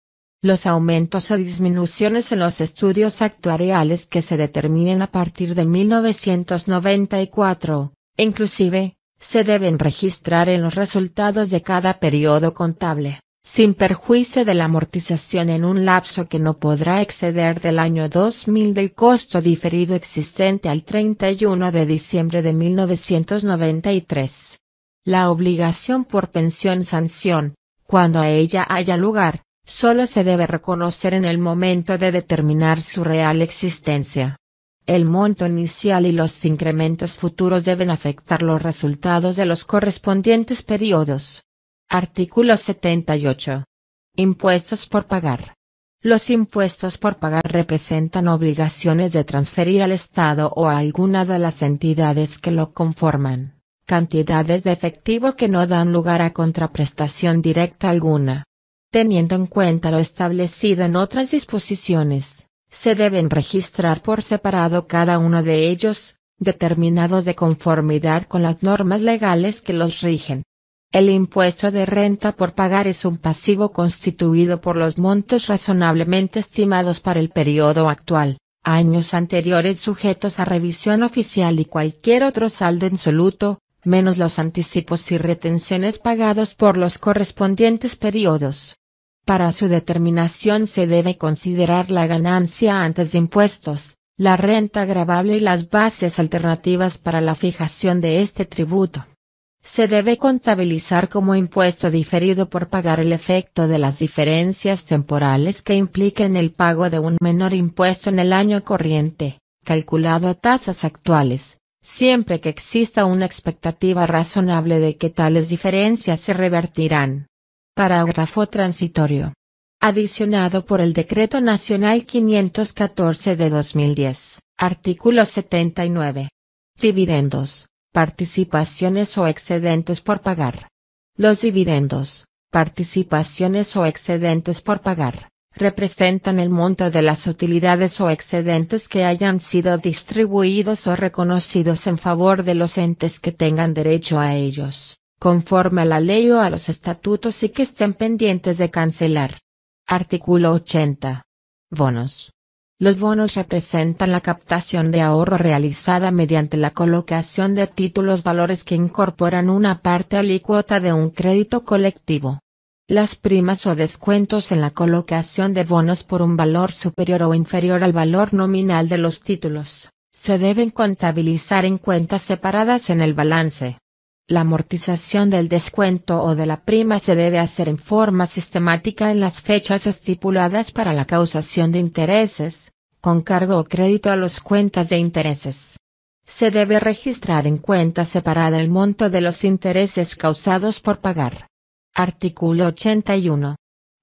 Los aumentos o disminuciones en los estudios actuariales que se determinen a partir de 1994, inclusive, se deben registrar en los resultados de cada periodo contable, sin perjuicio de la amortización en un lapso que no podrá exceder del año 2000 del costo diferido existente al 31 de diciembre de 1993. La obligación por pensión sanción, cuando a ella haya lugar, sólo se debe reconocer en el momento de determinar su real existencia. El monto inicial y los incrementos futuros deben afectar los resultados de los correspondientes periodos. Artículo 78. Impuestos por pagar. Los impuestos por pagar representan obligaciones de transferir al Estado o a alguna de las entidades que lo conforman, cantidades de efectivo que no dan lugar a contraprestación directa alguna. Teniendo en cuenta lo establecido en otras disposiciones, se deben registrar por separado cada uno de ellos, determinados de conformidad con las normas legales que los rigen. El impuesto de renta por pagar es un pasivo constituido por los montos razonablemente estimados para el periodo actual, años anteriores sujetos a revisión oficial y cualquier otro saldo insoluto, menos los anticipos y retenciones pagados por los correspondientes periodos. Para su determinación se debe considerar la ganancia antes de impuestos, la renta gravable y las bases alternativas para la fijación de este tributo. Se debe contabilizar como impuesto diferido por pagar el efecto de las diferencias temporales que impliquen el pago de un menor impuesto en el año corriente, calculado a tasas actuales, siempre que exista una expectativa razonable de que tales diferencias se revertirán. Parágrafo transitorio. Adicionado por el Decreto Nacional 514 de 2010, artículo 79. Dividendos, participaciones o excedentes por pagar. Los dividendos, participaciones o excedentes por pagar, representan el monto de las utilidades o excedentes que hayan sido distribuidos o reconocidos en favor de los entes que tengan derecho a ellos conforme a la ley o a los estatutos y que estén pendientes de cancelar. Artículo 80. Bonos. Los bonos representan la captación de ahorro realizada mediante la colocación de títulos valores que incorporan una parte alícuota de un crédito colectivo. Las primas o descuentos en la colocación de bonos por un valor superior o inferior al valor nominal de los títulos, se deben contabilizar en cuentas separadas en el balance. La amortización del descuento o de la prima se debe hacer en forma sistemática en las fechas estipuladas para la causación de intereses, con cargo o crédito a las cuentas de intereses. Se debe registrar en cuenta separada el monto de los intereses causados por pagar. Artículo 81.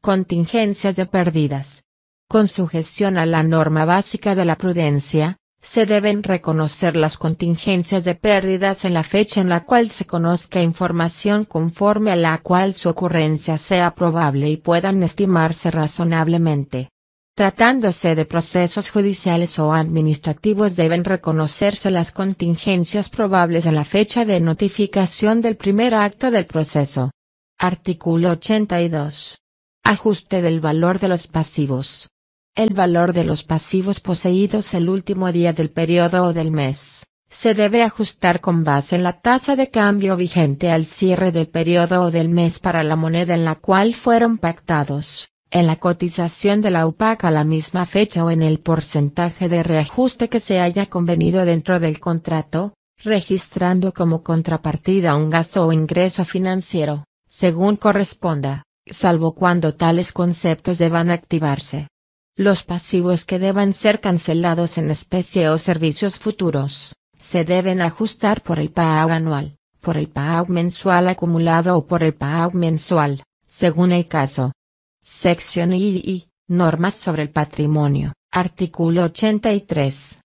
Contingencias de pérdidas. Con sujeción a la norma básica de la prudencia, se deben reconocer las contingencias de pérdidas en la fecha en la cual se conozca información conforme a la cual su ocurrencia sea probable y puedan estimarse razonablemente. Tratándose de procesos judiciales o administrativos deben reconocerse las contingencias probables a la fecha de notificación del primer acto del proceso. Artículo 82. Ajuste del valor de los pasivos. El valor de los pasivos poseídos el último día del periodo o del mes, se debe ajustar con base en la tasa de cambio vigente al cierre del periodo o del mes para la moneda en la cual fueron pactados, en la cotización de la UPAC a la misma fecha o en el porcentaje de reajuste que se haya convenido dentro del contrato, registrando como contrapartida un gasto o ingreso financiero, según corresponda, salvo cuando tales conceptos deban activarse. Los pasivos que deban ser cancelados en especie o servicios futuros, se deben ajustar por el pago anual, por el pago mensual acumulado o por el pago mensual, según el caso. Sección I. Normas sobre el patrimonio. Artículo 83.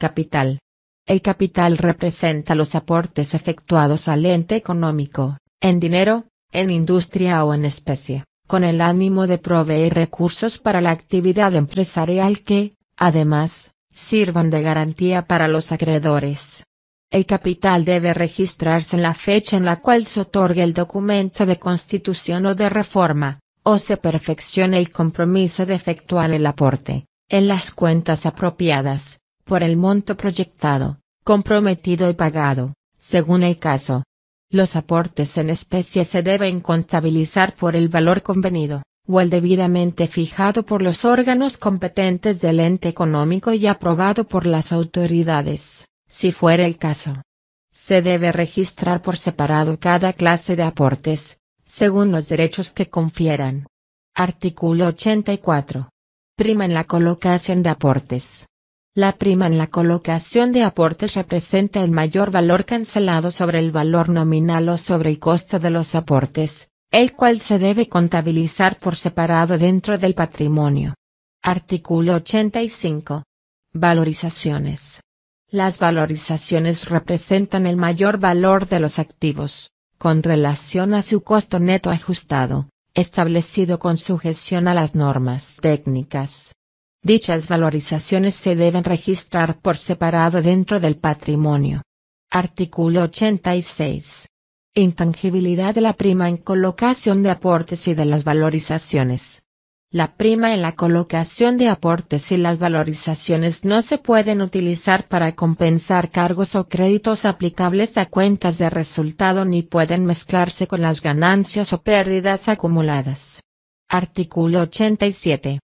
Capital. El capital representa los aportes efectuados al ente económico, en dinero, en industria o en especie, con el ánimo de proveer recursos para la actividad empresarial que, además, sirvan de garantía para los acreedores. El capital debe registrarse en la fecha en la cual se otorgue el documento de constitución o de reforma, o se perfeccione el compromiso de efectuar el aporte, en las cuentas apropiadas, por el monto proyectado, comprometido y pagado, según el caso. Los aportes en especie se deben contabilizar por el valor convenido, o el debidamente fijado por los órganos competentes del ente económico y aprobado por las autoridades, si fuera el caso. Se debe registrar por separado cada clase de aportes, según los derechos que confieran. Artículo 84. Prima en la colocación de aportes. La prima en la colocación de aportes representa el mayor valor cancelado sobre el valor nominal o sobre el costo de los aportes, el cual se debe contabilizar por separado dentro del patrimonio. Artículo 85. Valorizaciones. Las valorizaciones representan el mayor valor de los activos, con relación a su costo neto ajustado, establecido con sujeción a las normas técnicas Dichas valorizaciones se deben registrar por separado dentro del patrimonio. Artículo 86. Intangibilidad de la prima en colocación de aportes y de las valorizaciones. La prima en la colocación de aportes y las valorizaciones no se pueden utilizar para compensar cargos o créditos aplicables a cuentas de resultado ni pueden mezclarse con las ganancias o pérdidas acumuladas. Artículo 87.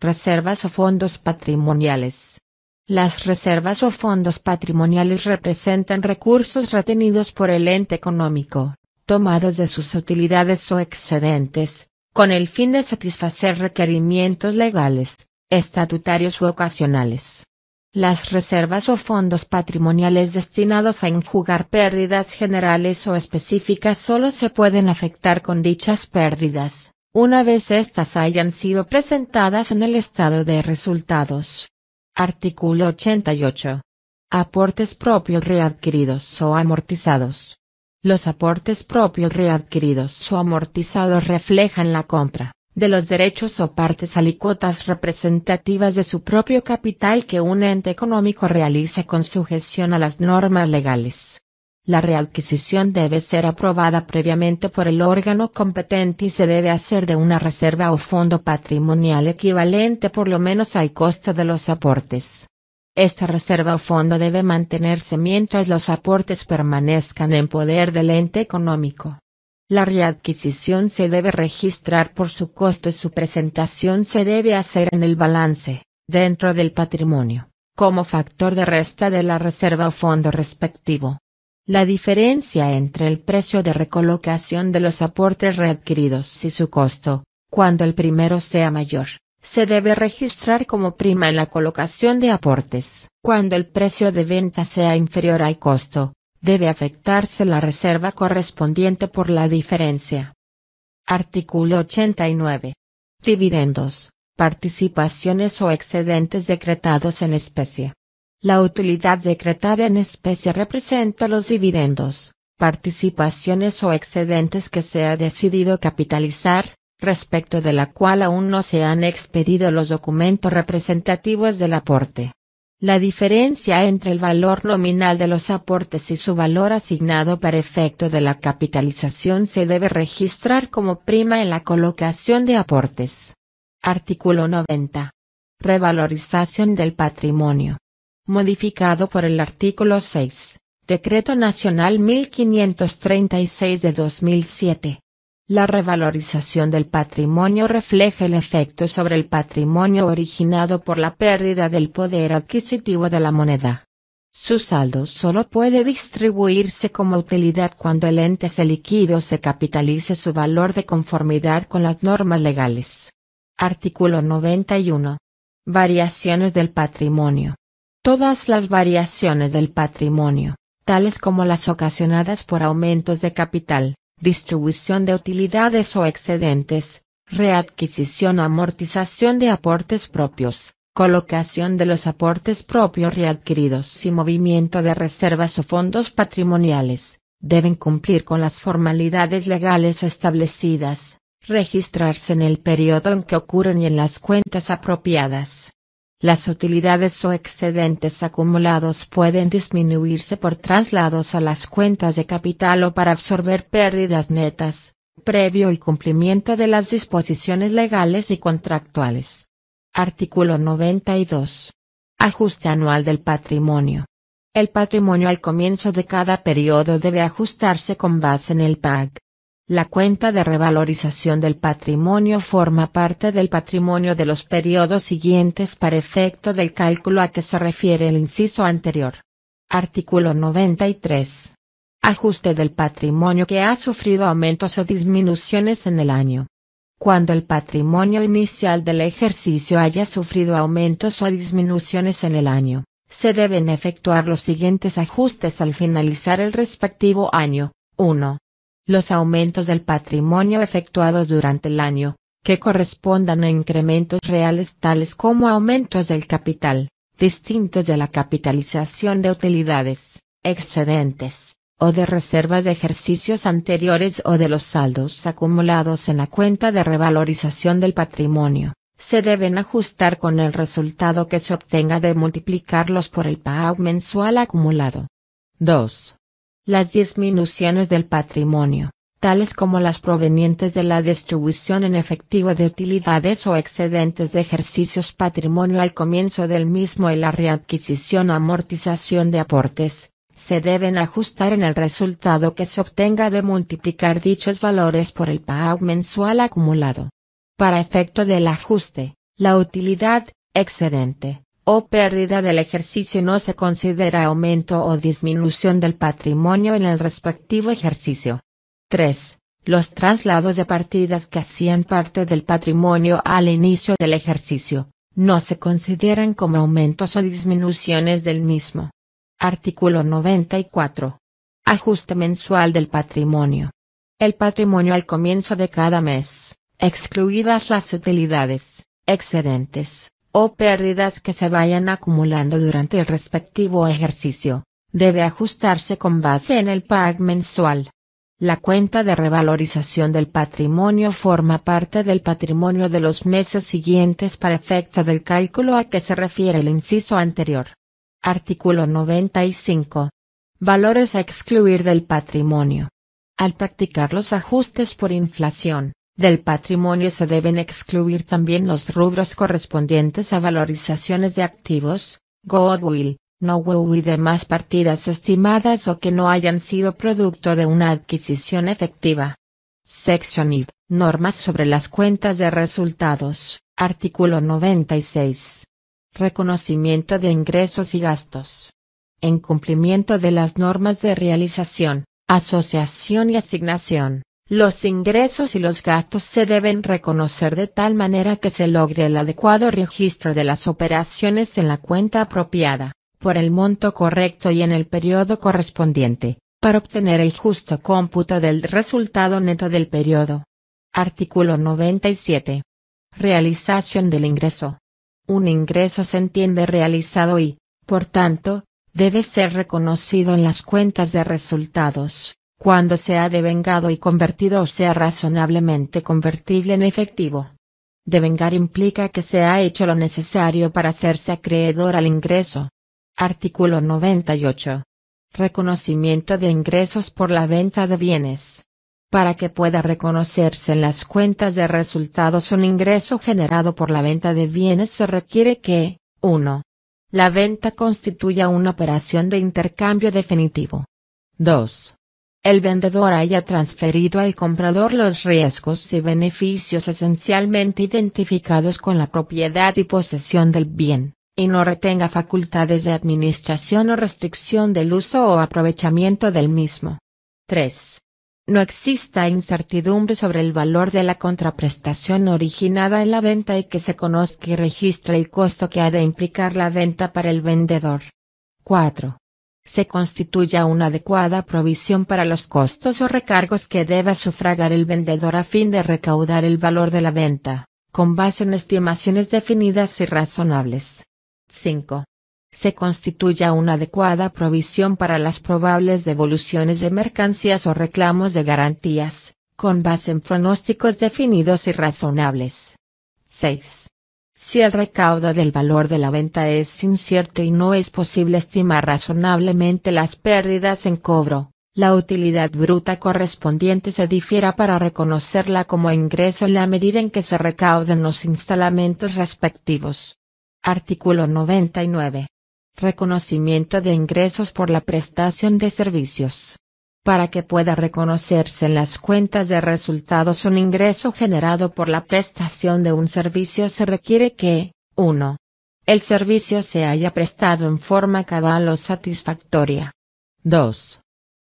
Reservas o fondos patrimoniales. Las reservas o fondos patrimoniales representan recursos retenidos por el ente económico, tomados de sus utilidades o excedentes, con el fin de satisfacer requerimientos legales, estatutarios o ocasionales. Las reservas o fondos patrimoniales destinados a enjugar pérdidas generales o específicas solo se pueden afectar con dichas pérdidas, una vez estas hayan sido presentadas en el estado de resultados. Artículo 88. Aportes propios readquiridos o amortizados. Los aportes propios readquiridos o amortizados reflejan la compra, de los derechos o partes alicotas representativas de su propio capital que un ente económico realiza con sujeción a las normas legales. La readquisición debe ser aprobada previamente por el órgano competente y se debe hacer de una reserva o fondo patrimonial equivalente por lo menos al costo de los aportes. Esta reserva o fondo debe mantenerse mientras los aportes permanezcan en poder del ente económico. La readquisición se debe registrar por su costo y su presentación se debe hacer en el balance, dentro del patrimonio, como factor de resta de la reserva o fondo respectivo. La diferencia entre el precio de recolocación de los aportes readquiridos y su costo, cuando el primero sea mayor, se debe registrar como prima en la colocación de aportes. Cuando el precio de venta sea inferior al costo, debe afectarse la reserva correspondiente por la diferencia. Artículo 89. Dividendos, participaciones o excedentes decretados en especie. La utilidad decretada en especie representa los dividendos, participaciones o excedentes que se ha decidido capitalizar, respecto de la cual aún no se han expedido los documentos representativos del aporte. La diferencia entre el valor nominal de los aportes y su valor asignado para efecto de la capitalización se debe registrar como prima en la colocación de aportes. Artículo 90. Revalorización del patrimonio modificado por el artículo 6, Decreto Nacional 1536 de 2007. La revalorización del patrimonio refleja el efecto sobre el patrimonio originado por la pérdida del poder adquisitivo de la moneda. Su saldo solo puede distribuirse como utilidad cuando el ente se liquide o se capitalice su valor de conformidad con las normas legales. Artículo 91. Variaciones del patrimonio. Todas las variaciones del patrimonio, tales como las ocasionadas por aumentos de capital, distribución de utilidades o excedentes, readquisición o amortización de aportes propios, colocación de los aportes propios readquiridos y movimiento de reservas o fondos patrimoniales, deben cumplir con las formalidades legales establecidas, registrarse en el periodo en que ocurren y en las cuentas apropiadas. Las utilidades o excedentes acumulados pueden disminuirse por traslados a las cuentas de capital o para absorber pérdidas netas, previo el cumplimiento de las disposiciones legales y contractuales. Artículo 92. Ajuste anual del patrimonio. El patrimonio al comienzo de cada periodo debe ajustarse con base en el PAG. La cuenta de revalorización del patrimonio forma parte del patrimonio de los periodos siguientes para efecto del cálculo a que se refiere el inciso anterior. Artículo 93. Ajuste del patrimonio que ha sufrido aumentos o disminuciones en el año. Cuando el patrimonio inicial del ejercicio haya sufrido aumentos o disminuciones en el año, se deben efectuar los siguientes ajustes al finalizar el respectivo año. 1. Los aumentos del patrimonio efectuados durante el año, que correspondan a incrementos reales tales como aumentos del capital, distintos de la capitalización de utilidades, excedentes, o de reservas de ejercicios anteriores o de los saldos acumulados en la cuenta de revalorización del patrimonio, se deben ajustar con el resultado que se obtenga de multiplicarlos por el pago mensual acumulado. 2. Las disminuciones del patrimonio, tales como las provenientes de la distribución en efectivo de utilidades o excedentes de ejercicios patrimonio al comienzo del mismo y la readquisición o amortización de aportes, se deben ajustar en el resultado que se obtenga de multiplicar dichos valores por el pago mensual acumulado. Para efecto del ajuste, la utilidad, excedente, o pérdida del ejercicio no se considera aumento o disminución del patrimonio en el respectivo ejercicio. 3. Los traslados de partidas que hacían parte del patrimonio al inicio del ejercicio, no se consideran como aumentos o disminuciones del mismo. Artículo 94. Ajuste mensual del patrimonio. El patrimonio al comienzo de cada mes, excluidas las utilidades, excedentes, o pérdidas que se vayan acumulando durante el respectivo ejercicio, debe ajustarse con base en el PAG mensual. La cuenta de revalorización del patrimonio forma parte del patrimonio de los meses siguientes para efecto del cálculo a que se refiere el inciso anterior. Artículo 95. Valores a excluir del patrimonio. Al practicar los ajustes por inflación, del patrimonio se deben excluir también los rubros correspondientes a valorizaciones de activos, Godwill, no y demás partidas estimadas o que no hayan sido producto de una adquisición efectiva. Section IV. Normas sobre las cuentas de resultados. Artículo 96. Reconocimiento de ingresos y gastos. En cumplimiento de las normas de realización, asociación y asignación, los ingresos y los gastos se deben reconocer de tal manera que se logre el adecuado registro de las operaciones en la cuenta apropiada, por el monto correcto y en el periodo correspondiente, para obtener el justo cómputo del resultado neto del periodo. Artículo 97. Realización del ingreso. Un ingreso se entiende realizado y, por tanto, debe ser reconocido en las cuentas de resultados cuando se ha devengado y convertido o sea razonablemente convertible en efectivo. Devengar implica que se ha hecho lo necesario para hacerse acreedor al ingreso. Artículo 98. Reconocimiento de ingresos por la venta de bienes. Para que pueda reconocerse en las cuentas de resultados un ingreso generado por la venta de bienes se requiere que, 1. La venta constituya una operación de intercambio definitivo. 2. El vendedor haya transferido al comprador los riesgos y beneficios esencialmente identificados con la propiedad y posesión del bien, y no retenga facultades de administración o restricción del uso o aprovechamiento del mismo. 3. No exista incertidumbre sobre el valor de la contraprestación originada en la venta y que se conozca y registre el costo que ha de implicar la venta para el vendedor. 4 se constituya una adecuada provisión para los costos o recargos que deba sufragar el vendedor a fin de recaudar el valor de la venta, con base en estimaciones definidas y razonables. 5. Se constituya una adecuada provisión para las probables devoluciones de mercancías o reclamos de garantías, con base en pronósticos definidos y razonables. 6 si el recaudo del valor de la venta es incierto y no es posible estimar razonablemente las pérdidas en cobro, la utilidad bruta correspondiente se difiera para reconocerla como ingreso en la medida en que se recauden los instalamientos respectivos. Artículo 99. Reconocimiento de ingresos por la prestación de servicios para que pueda reconocerse en las cuentas de resultados un ingreso generado por la prestación de un servicio se requiere que, 1. El servicio se haya prestado en forma cabal o satisfactoria. 2.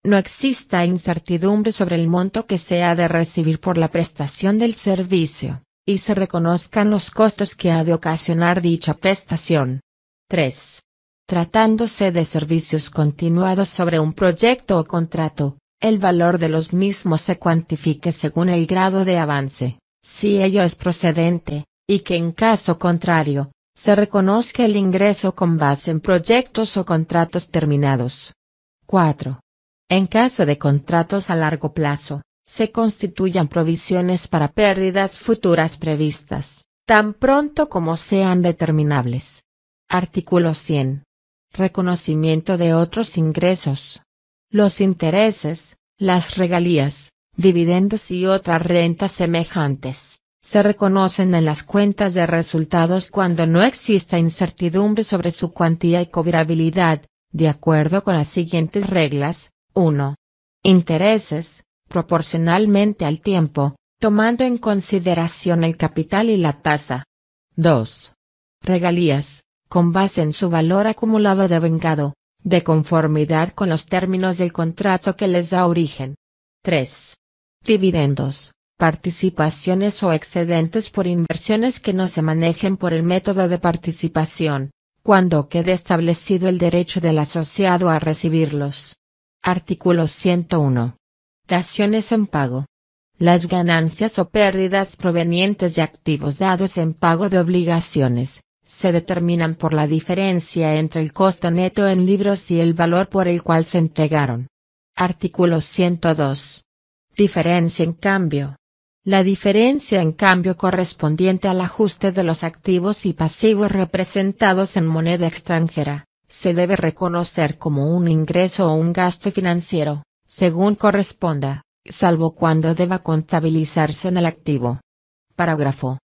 No exista incertidumbre sobre el monto que se ha de recibir por la prestación del servicio, y se reconozcan los costos que ha de ocasionar dicha prestación. 3. Tratándose de servicios continuados sobre un proyecto o contrato, el valor de los mismos se cuantifique según el grado de avance, si ello es procedente, y que en caso contrario, se reconozca el ingreso con base en proyectos o contratos terminados. 4. En caso de contratos a largo plazo, se constituyan provisiones para pérdidas futuras previstas, tan pronto como sean determinables. Artículo 100 reconocimiento de otros ingresos. Los intereses, las regalías, dividendos y otras rentas semejantes, se reconocen en las cuentas de resultados cuando no exista incertidumbre sobre su cuantía y cobrabilidad, de acuerdo con las siguientes reglas. 1. Intereses, proporcionalmente al tiempo, tomando en consideración el capital y la tasa. 2. Regalías, con base en su valor acumulado de vengado, de conformidad con los términos del contrato que les da origen. 3. Dividendos, participaciones o excedentes por inversiones que no se manejen por el método de participación, cuando quede establecido el derecho del asociado a recibirlos. Artículo 101. Daciones en pago. Las ganancias o pérdidas provenientes de activos dados en pago de obligaciones, se determinan por la diferencia entre el costo neto en libros y el valor por el cual se entregaron. Artículo 102. Diferencia en cambio. La diferencia en cambio correspondiente al ajuste de los activos y pasivos representados en moneda extranjera, se debe reconocer como un ingreso o un gasto financiero, según corresponda, salvo cuando deba contabilizarse en el activo. Parágrafo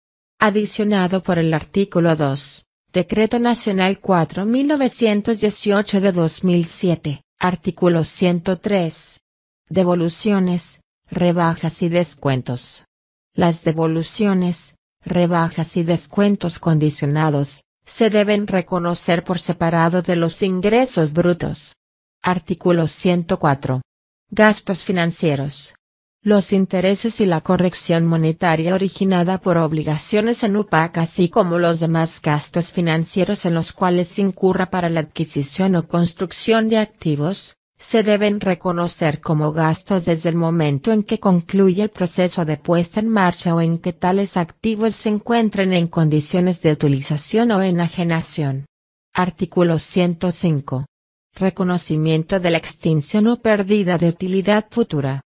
adicionado por el artículo 2, Decreto Nacional 4918 de 2007, artículo 103. Devoluciones, rebajas y descuentos. Las devoluciones, rebajas y descuentos condicionados, se deben reconocer por separado de los ingresos brutos. Artículo 104. Gastos financieros los intereses y la corrección monetaria originada por obligaciones en UPAC así como los demás gastos financieros en los cuales se incurra para la adquisición o construcción de activos, se deben reconocer como gastos desde el momento en que concluye el proceso de puesta en marcha o en que tales activos se encuentren en condiciones de utilización o enajenación. Artículo 105. Reconocimiento de la extinción o pérdida de utilidad futura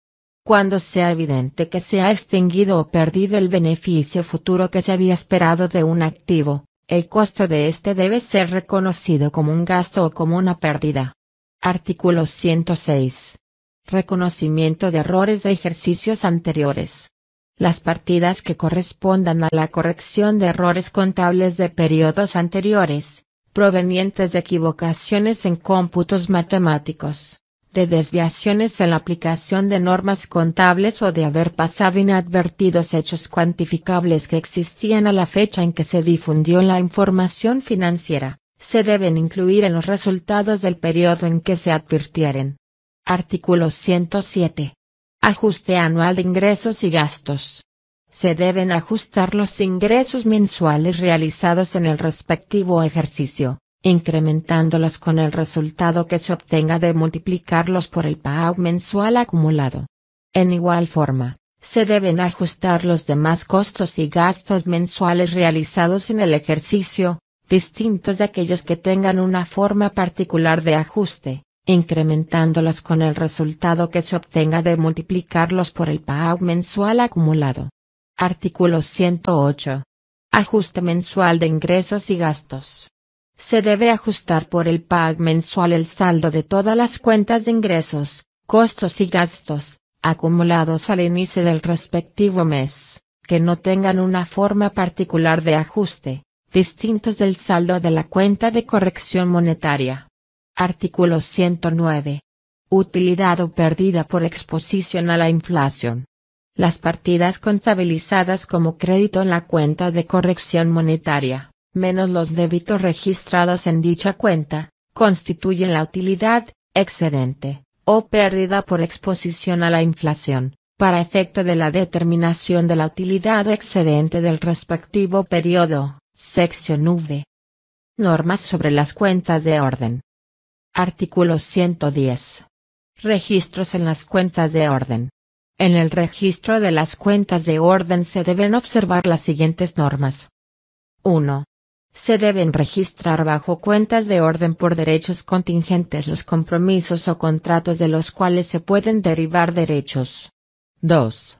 cuando sea evidente que se ha extinguido o perdido el beneficio futuro que se había esperado de un activo, el costo de este debe ser reconocido como un gasto o como una pérdida. Artículo 106. Reconocimiento de errores de ejercicios anteriores. Las partidas que correspondan a la corrección de errores contables de periodos anteriores, provenientes de equivocaciones en cómputos matemáticos, de desviaciones en la aplicación de normas contables o de haber pasado inadvertidos hechos cuantificables que existían a la fecha en que se difundió la información financiera, se deben incluir en los resultados del periodo en que se advirtieren. Artículo 107. Ajuste anual de ingresos y gastos se deben ajustar los ingresos mensuales realizados en el respectivo ejercicio, incrementándolos con el resultado que se obtenga de multiplicarlos por el PAO mensual acumulado. En igual forma, se deben ajustar los demás costos y gastos mensuales realizados en el ejercicio, distintos de aquellos que tengan una forma particular de ajuste, incrementándolos con el resultado que se obtenga de multiplicarlos por el PAO mensual acumulado. Artículo 108. Ajuste mensual de ingresos y gastos se debe ajustar por el PAG mensual el saldo de todas las cuentas de ingresos, costos y gastos, acumulados al inicio del respectivo mes, que no tengan una forma particular de ajuste, distintos del saldo de la cuenta de corrección monetaria. Artículo 109. Utilidad o perdida por exposición a la inflación. Las partidas contabilizadas como crédito en la cuenta de corrección monetaria menos los débitos registrados en dicha cuenta, constituyen la utilidad, excedente, o pérdida por exposición a la inflación, para efecto de la determinación de la utilidad o excedente del respectivo periodo. Sección V. Normas sobre las cuentas de orden. Artículo 110. Registros en las cuentas de orden. En el registro de las cuentas de orden se deben observar las siguientes normas. 1. Se deben registrar bajo cuentas de orden por derechos contingentes los compromisos o contratos de los cuales se pueden derivar derechos. 2.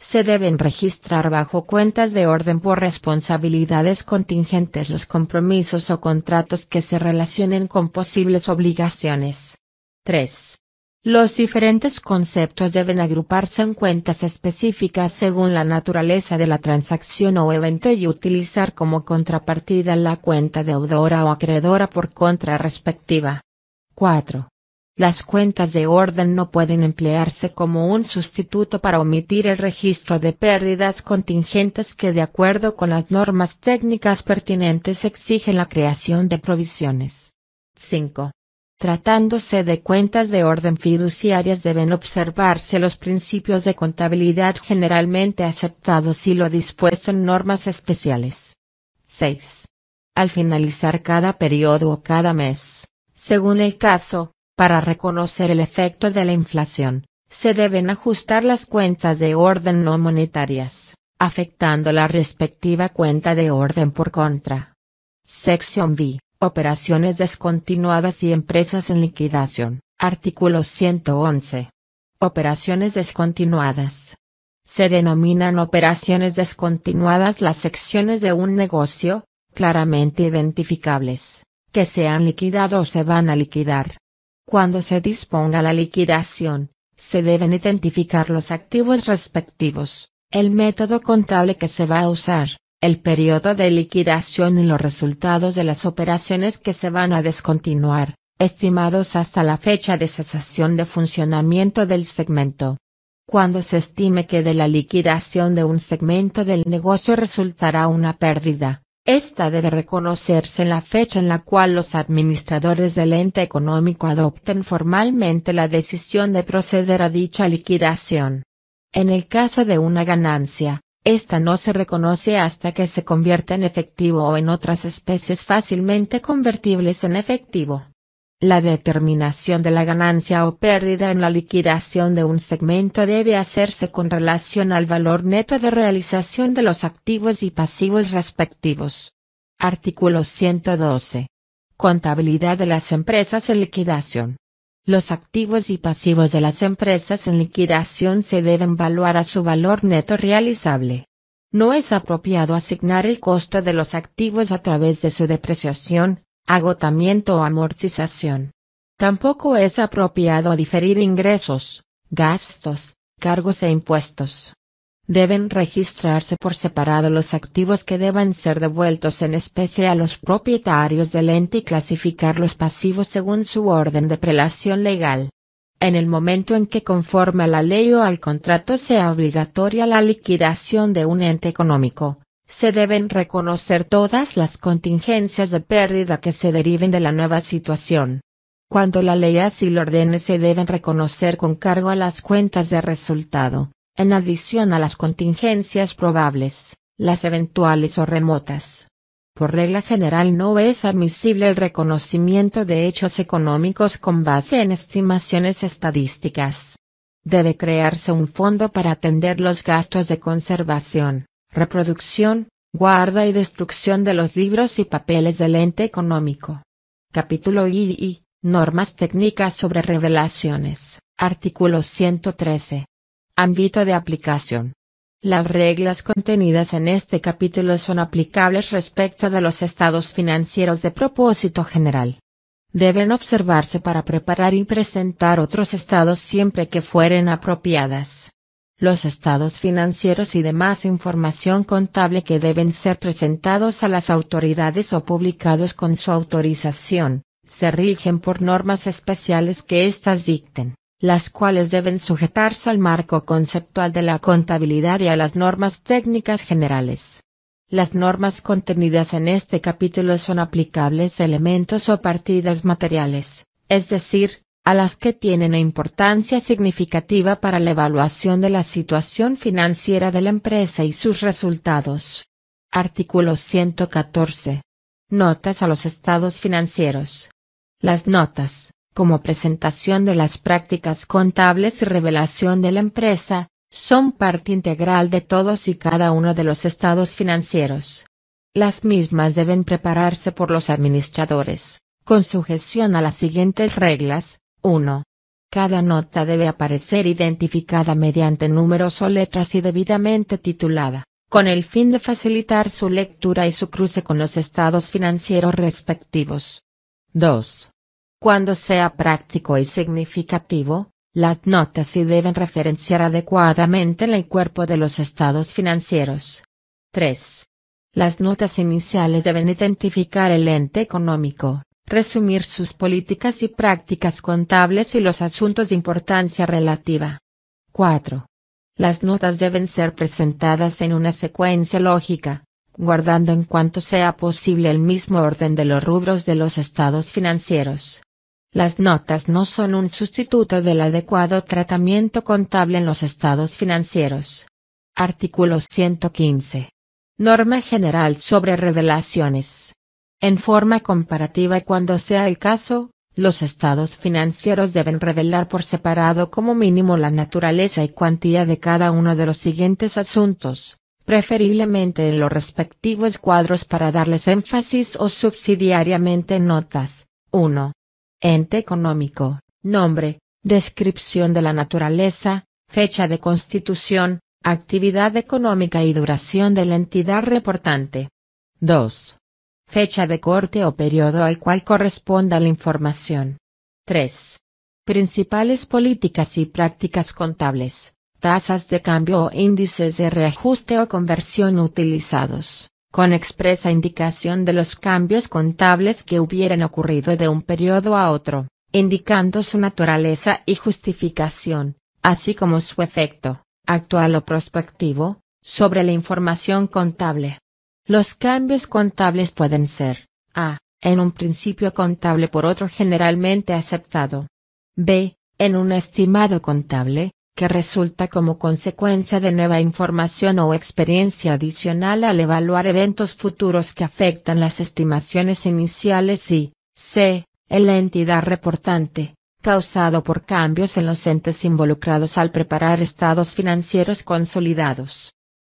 Se deben registrar bajo cuentas de orden por responsabilidades contingentes los compromisos o contratos que se relacionen con posibles obligaciones. 3. Los diferentes conceptos deben agruparse en cuentas específicas según la naturaleza de la transacción o evento y utilizar como contrapartida la cuenta deudora o acreedora por contra respectiva. 4. Las cuentas de orden no pueden emplearse como un sustituto para omitir el registro de pérdidas contingentes que de acuerdo con las normas técnicas pertinentes exigen la creación de provisiones. 5. Tratándose de cuentas de orden fiduciarias deben observarse los principios de contabilidad generalmente aceptados y lo dispuesto en normas especiales. 6. Al finalizar cada periodo o cada mes, según el caso, para reconocer el efecto de la inflación, se deben ajustar las cuentas de orden no monetarias, afectando la respectiva cuenta de orden por contra. Sección B. Operaciones descontinuadas y empresas en liquidación. Artículo 111. Operaciones descontinuadas. Se denominan operaciones descontinuadas las secciones de un negocio, claramente identificables, que se han liquidado o se van a liquidar. Cuando se disponga la liquidación, se deben identificar los activos respectivos, el método contable que se va a usar, el periodo de liquidación y los resultados de las operaciones que se van a descontinuar, estimados hasta la fecha de cesación de funcionamiento del segmento. Cuando se estime que de la liquidación de un segmento del negocio resultará una pérdida, esta debe reconocerse en la fecha en la cual los administradores del ente económico adopten formalmente la decisión de proceder a dicha liquidación. En el caso de una ganancia, esta no se reconoce hasta que se convierta en efectivo o en otras especies fácilmente convertibles en efectivo. La determinación de la ganancia o pérdida en la liquidación de un segmento debe hacerse con relación al valor neto de realización de los activos y pasivos respectivos. Artículo 112. Contabilidad de las empresas en liquidación. Los activos y pasivos de las empresas en liquidación se deben evaluar a su valor neto realizable. No es apropiado asignar el costo de los activos a través de su depreciación, agotamiento o amortización. Tampoco es apropiado diferir ingresos, gastos, cargos e impuestos deben registrarse por separado los activos que deban ser devueltos en especie a los propietarios del ente y clasificar los pasivos según su orden de prelación legal. En el momento en que conforme a la ley o al contrato sea obligatoria la liquidación de un ente económico, se deben reconocer todas las contingencias de pérdida que se deriven de la nueva situación. Cuando la ley así lo ordene se deben reconocer con cargo a las cuentas de resultado en adición a las contingencias probables, las eventuales o remotas. Por regla general no es admisible el reconocimiento de hechos económicos con base en estimaciones estadísticas. Debe crearse un fondo para atender los gastos de conservación, reproducción, guarda y destrucción de los libros y papeles del ente económico. Capítulo II. Normas técnicas sobre revelaciones. Artículo 113. Ámbito de aplicación. Las reglas contenidas en este capítulo son aplicables respecto de los estados financieros de propósito general. Deben observarse para preparar y presentar otros estados siempre que fueren apropiadas. Los estados financieros y demás información contable que deben ser presentados a las autoridades o publicados con su autorización, se rigen por normas especiales que éstas dicten las cuales deben sujetarse al marco conceptual de la contabilidad y a las normas técnicas generales. Las normas contenidas en este capítulo son aplicables a elementos o partidas materiales, es decir, a las que tienen importancia significativa para la evaluación de la situación financiera de la empresa y sus resultados. Artículo 114. Notas a los estados financieros. Las notas, como presentación de las prácticas contables y revelación de la empresa, son parte integral de todos y cada uno de los estados financieros. Las mismas deben prepararse por los administradores, con sujeción a las siguientes reglas. 1. Cada nota debe aparecer identificada mediante números o letras y debidamente titulada, con el fin de facilitar su lectura y su cruce con los estados financieros respectivos. 2. Cuando sea práctico y significativo, las notas sí deben referenciar adecuadamente en el cuerpo de los estados financieros. 3. Las notas iniciales deben identificar el ente económico, resumir sus políticas y prácticas contables y los asuntos de importancia relativa. 4. Las notas deben ser presentadas en una secuencia lógica, guardando en cuanto sea posible el mismo orden de los rubros de los estados financieros. Las notas no son un sustituto del adecuado tratamiento contable en los estados financieros. Artículo 115. Norma General sobre Revelaciones. En forma comparativa y cuando sea el caso, los estados financieros deben revelar por separado como mínimo la naturaleza y cuantía de cada uno de los siguientes asuntos, preferiblemente en los respectivos cuadros para darles énfasis o subsidiariamente en notas. 1. Ente económico, nombre, descripción de la naturaleza, fecha de constitución, actividad económica y duración de la entidad reportante. 2. Fecha de corte o periodo al cual corresponda la información. 3. Principales políticas y prácticas contables, tasas de cambio o índices de reajuste o conversión utilizados con expresa indicación de los cambios contables que hubieran ocurrido de un periodo a otro, indicando su naturaleza y justificación, así como su efecto, actual o prospectivo, sobre la información contable. Los cambios contables pueden ser, a, en un principio contable por otro generalmente aceptado, b, en un estimado contable, que resulta como consecuencia de nueva información o experiencia adicional al evaluar eventos futuros que afectan las estimaciones iniciales y, c, en la entidad reportante, causado por cambios en los entes involucrados al preparar estados financieros consolidados.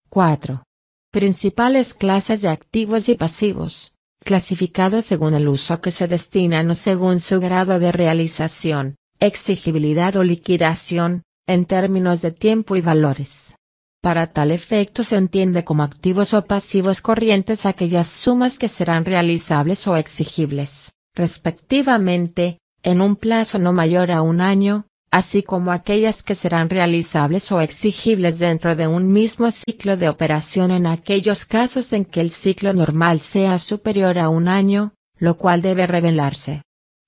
4. Principales clases de activos y pasivos, clasificados según el uso que se destinan o según su grado de realización, exigibilidad o liquidación, en términos de tiempo y valores. Para tal efecto se entiende como activos o pasivos corrientes aquellas sumas que serán realizables o exigibles, respectivamente, en un plazo no mayor a un año, así como aquellas que serán realizables o exigibles dentro de un mismo ciclo de operación en aquellos casos en que el ciclo normal sea superior a un año, lo cual debe revelarse.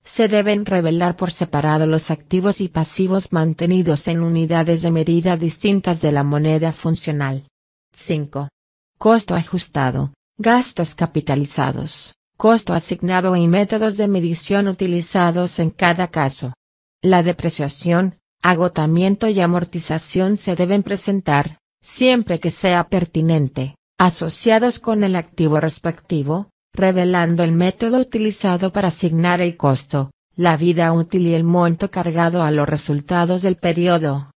Se deben revelar por separado los activos y pasivos mantenidos en unidades de medida distintas de la moneda funcional. 5. Costo ajustado, gastos capitalizados, costo asignado y métodos de medición utilizados en cada caso. La depreciación, agotamiento y amortización se deben presentar, siempre que sea pertinente, asociados con el activo respectivo, revelando el método utilizado para asignar el costo, la vida útil y el monto cargado a los resultados del periodo.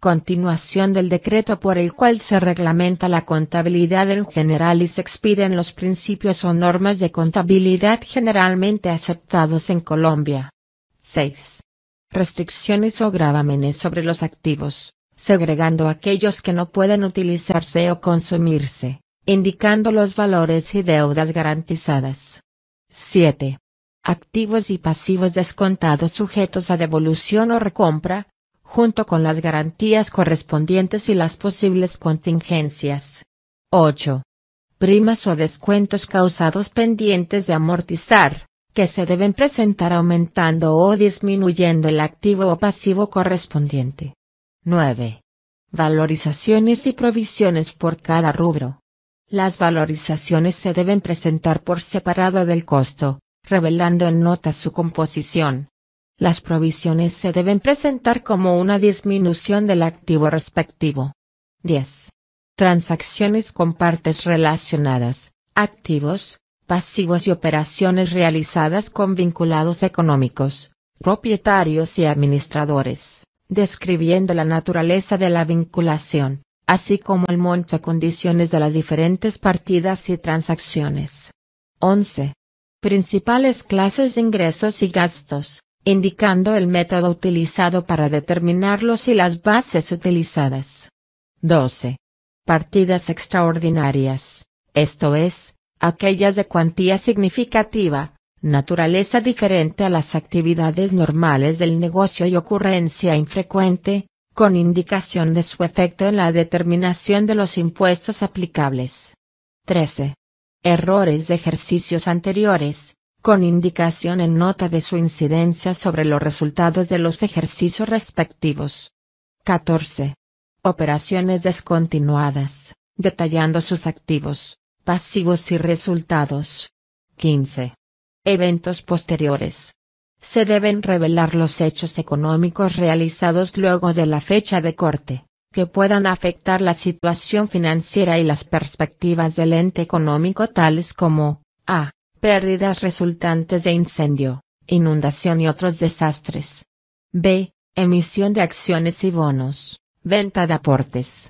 Continuación del decreto por el cual se reglamenta la contabilidad en general y se expiden los principios o normas de contabilidad generalmente aceptados en Colombia. 6. Restricciones o gravámenes sobre los activos, segregando aquellos que no pueden utilizarse o consumirse indicando los valores y deudas garantizadas. 7. Activos y pasivos descontados sujetos a devolución o recompra, junto con las garantías correspondientes y las posibles contingencias. 8. Primas o descuentos causados pendientes de amortizar, que se deben presentar aumentando o disminuyendo el activo o pasivo correspondiente. 9. Valorizaciones y provisiones por cada rubro las valorizaciones se deben presentar por separado del costo, revelando en nota su composición. Las provisiones se deben presentar como una disminución del activo respectivo. 10. Transacciones con partes relacionadas, activos, pasivos y operaciones realizadas con vinculados económicos, propietarios y administradores, describiendo la naturaleza de la vinculación, así como el monto a condiciones de las diferentes partidas y transacciones. 11. Principales clases de ingresos y gastos, indicando el método utilizado para determinarlos y las bases utilizadas. 12. Partidas extraordinarias, esto es, aquellas de cuantía significativa, naturaleza diferente a las actividades normales del negocio y ocurrencia infrecuente, con indicación de su efecto en la determinación de los impuestos aplicables. 13. Errores de ejercicios anteriores, con indicación en nota de su incidencia sobre los resultados de los ejercicios respectivos. 14. Operaciones descontinuadas, detallando sus activos, pasivos y resultados. 15. Eventos posteriores, se deben revelar los hechos económicos realizados luego de la fecha de corte, que puedan afectar la situación financiera y las perspectivas del ente económico tales como, a. Pérdidas resultantes de incendio, inundación y otros desastres. b. Emisión de acciones y bonos, venta de aportes.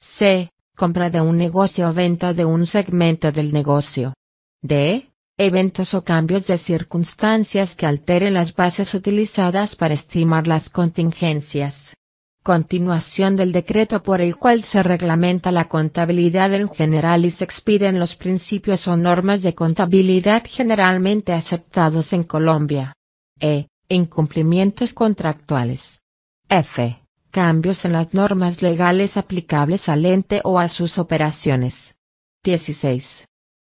c. Compra de un negocio o venta de un segmento del negocio. d eventos o cambios de circunstancias que alteren las bases utilizadas para estimar las contingencias. Continuación del decreto por el cual se reglamenta la contabilidad en general y se expiden los principios o normas de contabilidad generalmente aceptados en Colombia. E. Incumplimientos contractuales. F. Cambios en las normas legales aplicables al ente o a sus operaciones. 16.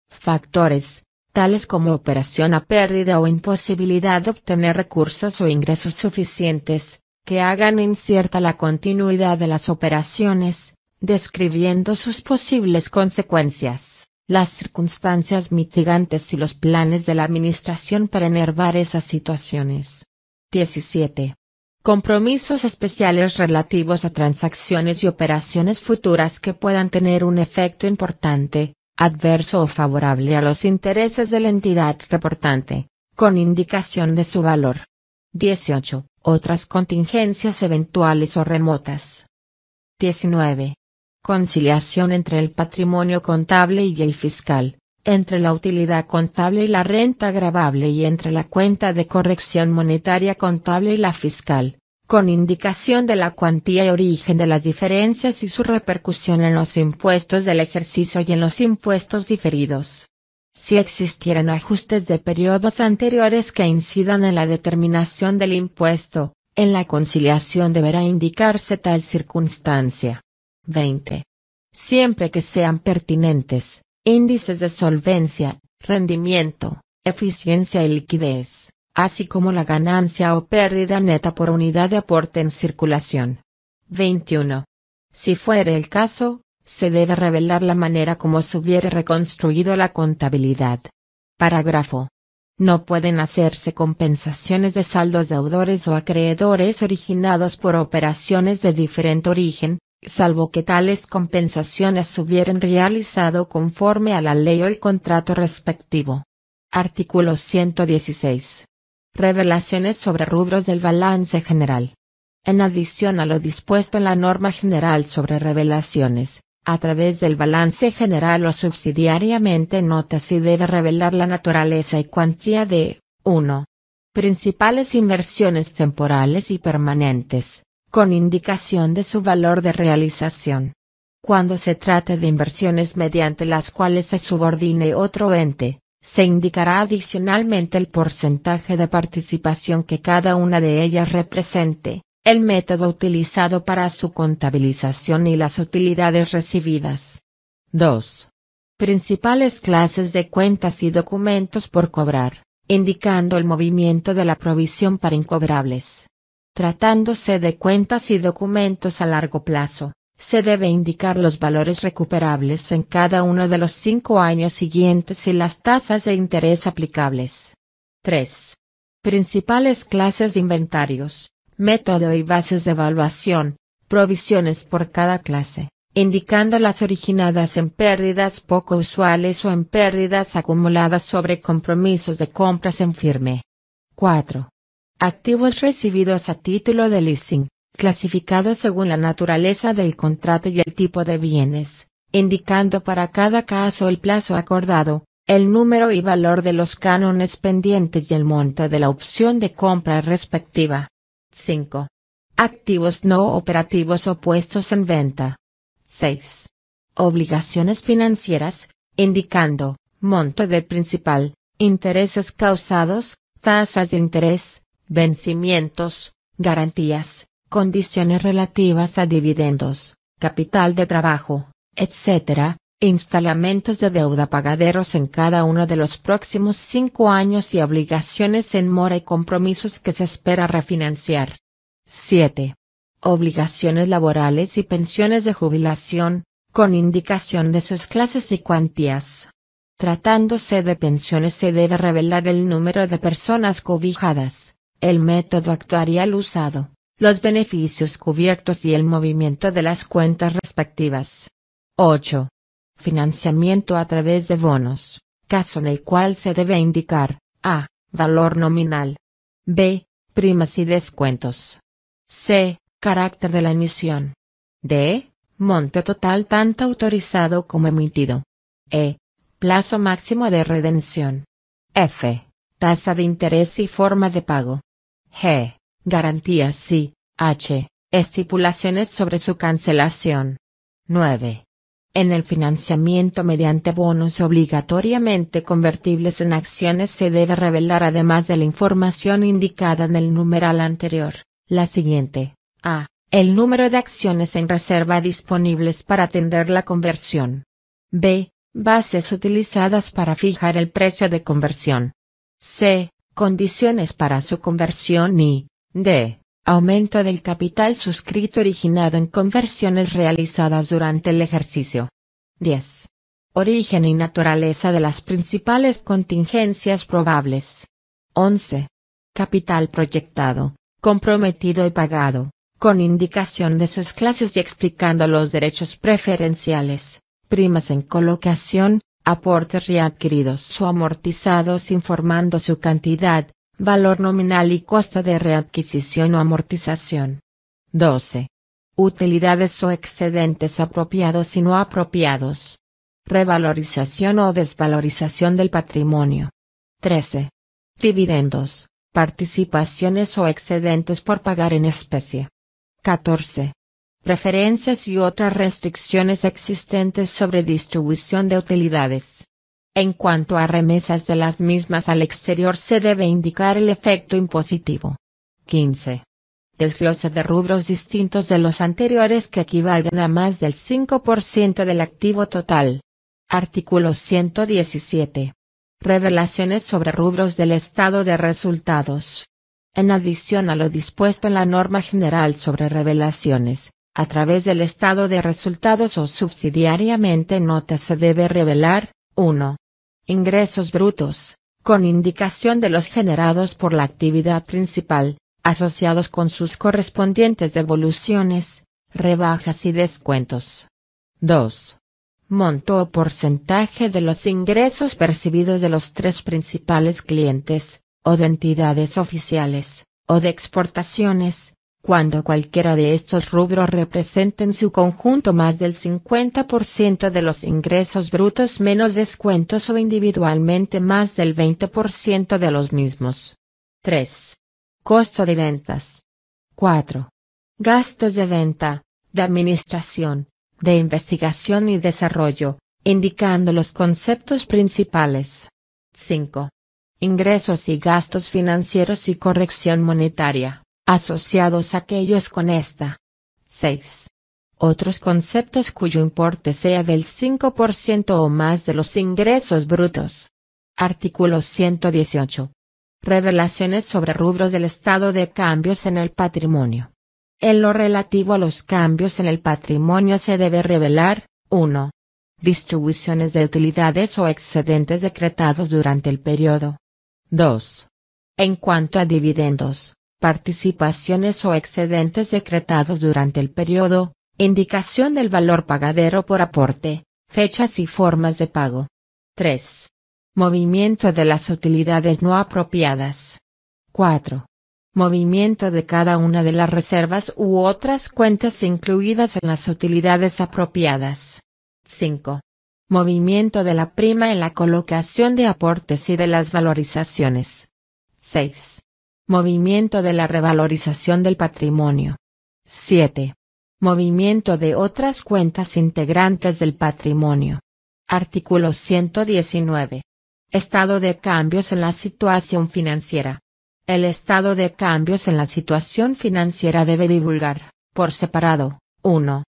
Factores, tales como operación a pérdida o imposibilidad de obtener recursos o ingresos suficientes, que hagan incierta la continuidad de las operaciones, describiendo sus posibles consecuencias, las circunstancias mitigantes y los planes de la Administración para enervar esas situaciones. 17. Compromisos especiales relativos a transacciones y operaciones futuras que puedan tener un efecto importante, adverso o favorable a los intereses de la entidad reportante, con indicación de su valor. 18. Otras contingencias eventuales o remotas. 19. Conciliación entre el patrimonio contable y el fiscal, entre la utilidad contable y la renta gravable y entre la cuenta de corrección monetaria contable y la fiscal, con indicación de la cuantía y origen de las diferencias y su repercusión en los impuestos del ejercicio y en los impuestos diferidos. Si existieran ajustes de periodos anteriores que incidan en la determinación del impuesto, en la conciliación deberá indicarse tal circunstancia. 20. Siempre que sean pertinentes, índices de solvencia, rendimiento, eficiencia y liquidez así como la ganancia o pérdida neta por unidad de aporte en circulación. 21. Si fuere el caso, se debe revelar la manera como se hubiere reconstruido la contabilidad. Parágrafo. No pueden hacerse compensaciones de saldos deudores o acreedores originados por operaciones de diferente origen, salvo que tales compensaciones se hubieran realizado conforme a la ley o el contrato respectivo. Artículo 116. Revelaciones sobre rubros del balance general. En adición a lo dispuesto en la norma general sobre revelaciones, a través del balance general o subsidiariamente nota si debe revelar la naturaleza y cuantía de 1. Principales inversiones temporales y permanentes, con indicación de su valor de realización. Cuando se trate de inversiones mediante las cuales se subordine otro ente, se indicará adicionalmente el porcentaje de participación que cada una de ellas represente, el método utilizado para su contabilización y las utilidades recibidas. 2. Principales clases de cuentas y documentos por cobrar, indicando el movimiento de la provisión para incobrables tratándose de cuentas y documentos a largo plazo, se debe indicar los valores recuperables en cada uno de los cinco años siguientes y las tasas de interés aplicables. 3. Principales clases de inventarios, método y bases de evaluación, provisiones por cada clase, indicando las originadas en pérdidas poco usuales o en pérdidas acumuladas sobre compromisos de compras en firme. 4. Activos recibidos a título de leasing, clasificado según la naturaleza del contrato y el tipo de bienes, indicando para cada caso el plazo acordado, el número y valor de los cánones pendientes y el monto de la opción de compra respectiva. 5. Activos no operativos o puestos en venta. 6. Obligaciones financieras, indicando, monto del principal, intereses causados, tasas de interés, vencimientos, garantías, condiciones relativas a dividendos, capital de trabajo, etc., e instalamientos de deuda pagaderos en cada uno de los próximos cinco años y obligaciones en mora y compromisos que se espera refinanciar. 7. Obligaciones laborales y pensiones de jubilación, con indicación de sus clases y cuantías. Tratándose de pensiones se debe revelar el número de personas cobijadas, el método actuarial usado, los beneficios cubiertos y el movimiento de las cuentas respectivas. 8. Financiamiento a través de bonos, caso en el cual se debe indicar, a. Valor nominal. b. Primas y descuentos. c. Carácter de la emisión. d. Monto total tanto autorizado como emitido. e. Plazo máximo de redención. f. Tasa de interés y forma de pago. g. Garantías y, H. Estipulaciones sobre su cancelación. 9. En el financiamiento mediante bonos obligatoriamente convertibles en acciones se debe revelar además de la información indicada en el numeral anterior, la siguiente. A. El número de acciones en reserva disponibles para atender la conversión. B. Bases utilizadas para fijar el precio de conversión. C. Condiciones para su conversión y, D. Aumento del capital suscrito originado en conversiones realizadas durante el ejercicio. 10. Origen y naturaleza de las principales contingencias probables. 11. Capital proyectado, comprometido y pagado, con indicación de sus clases y explicando los derechos preferenciales, primas en colocación, aportes readquiridos o amortizados informando su cantidad, Valor nominal y costo de readquisición o amortización. 12. Utilidades o excedentes apropiados y no apropiados. Revalorización o desvalorización del patrimonio. 13. Dividendos, participaciones o excedentes por pagar en especie. 14. Preferencias y otras restricciones existentes sobre distribución de utilidades. En cuanto a remesas de las mismas al exterior se debe indicar el efecto impositivo. 15. Desglose de rubros distintos de los anteriores que equivalgan a más del 5% del activo total. Artículo 117. Revelaciones sobre rubros del estado de resultados. En adición a lo dispuesto en la norma general sobre revelaciones, a través del estado de resultados o subsidiariamente nota se debe revelar, 1 ingresos brutos, con indicación de los generados por la actividad principal, asociados con sus correspondientes devoluciones, rebajas y descuentos. 2. Monto o porcentaje de los ingresos percibidos de los tres principales clientes, o de entidades oficiales, o de exportaciones, cuando cualquiera de estos rubros representen en su conjunto más del 50% de los ingresos brutos menos descuentos o individualmente más del 20% de los mismos. 3. Costo de ventas. 4. Gastos de venta, de administración, de investigación y desarrollo, indicando los conceptos principales. 5. Ingresos y gastos financieros y corrección monetaria asociados aquellos con esta. 6. Otros conceptos cuyo importe sea del 5% o más de los ingresos brutos. Artículo 118. Revelaciones sobre rubros del estado de cambios en el patrimonio. En lo relativo a los cambios en el patrimonio se debe revelar, 1. Distribuciones de utilidades o excedentes decretados durante el periodo. 2. En cuanto a dividendos, participaciones o excedentes decretados durante el periodo, indicación del valor pagadero por aporte, fechas y formas de pago. 3. Movimiento de las utilidades no apropiadas. 4. Movimiento de cada una de las reservas u otras cuentas incluidas en las utilidades apropiadas. 5. Movimiento de la prima en la colocación de aportes y de las valorizaciones. 6. Movimiento de la revalorización del patrimonio. 7. Movimiento de otras cuentas integrantes del patrimonio. Artículo 119. Estado de cambios en la situación financiera. El estado de cambios en la situación financiera debe divulgar, por separado, 1.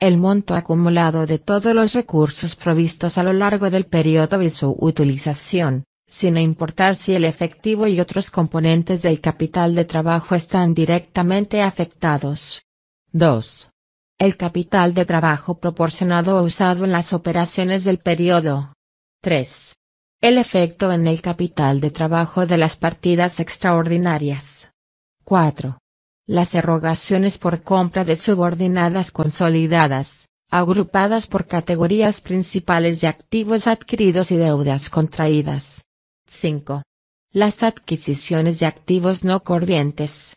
El monto acumulado de todos los recursos provistos a lo largo del periodo y su utilización, sin importar si el efectivo y otros componentes del capital de trabajo están directamente afectados. 2. El capital de trabajo proporcionado o usado en las operaciones del periodo. 3. El efecto en el capital de trabajo de las partidas extraordinarias. 4. Las erogaciones por compra de subordinadas consolidadas, agrupadas por categorías principales de activos adquiridos y deudas contraídas. 5. Las adquisiciones de activos no corrientes.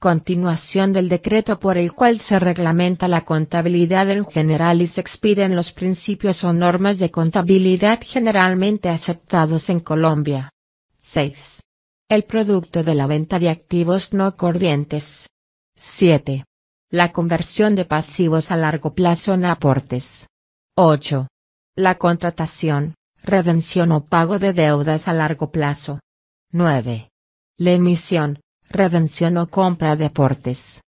Continuación del decreto por el cual se reglamenta la contabilidad en general y se expiden los principios o normas de contabilidad generalmente aceptados en Colombia. 6. El producto de la venta de activos no corrientes. 7. La conversión de pasivos a largo plazo en aportes. 8. La contratación, Redención o pago de deudas a largo plazo. 9. La emisión, redención o compra de aportes.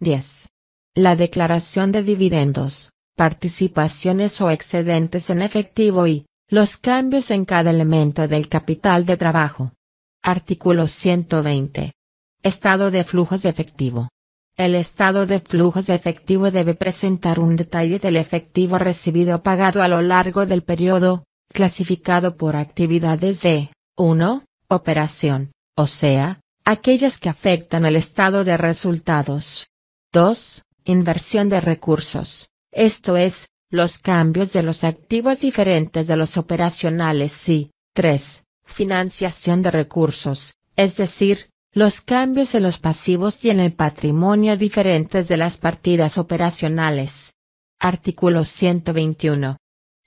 10. La declaración de dividendos, participaciones o excedentes en efectivo y, los cambios en cada elemento del capital de trabajo. Artículo 120. Estado de flujos de efectivo. El estado de flujos de efectivo debe presentar un detalle del efectivo recibido o pagado a lo largo del periodo, clasificado por actividades de 1. Operación, o sea, aquellas que afectan el estado de resultados. 2. Inversión de recursos, esto es, los cambios de los activos diferentes de los operacionales y 3. Financiación de recursos, es decir, los cambios en los pasivos y en el patrimonio diferentes de las partidas operacionales. Artículo 121.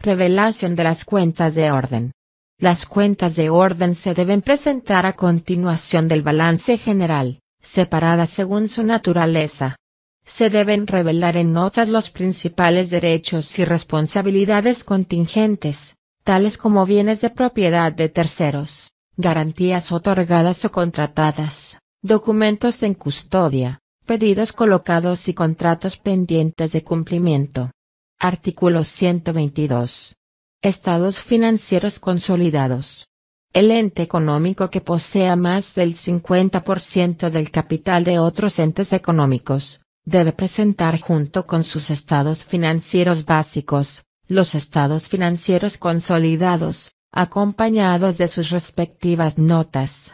Revelación de las cuentas de orden. Las cuentas de orden se deben presentar a continuación del balance general, separadas según su naturaleza. Se deben revelar en notas los principales derechos y responsabilidades contingentes, tales como bienes de propiedad de terceros, garantías otorgadas o contratadas, documentos en custodia, pedidos colocados y contratos pendientes de cumplimiento. Artículo 122. Estados financieros consolidados. El ente económico que posea más del 50% del capital de otros entes económicos, debe presentar junto con sus estados financieros básicos, los estados financieros consolidados, acompañados de sus respectivas notas.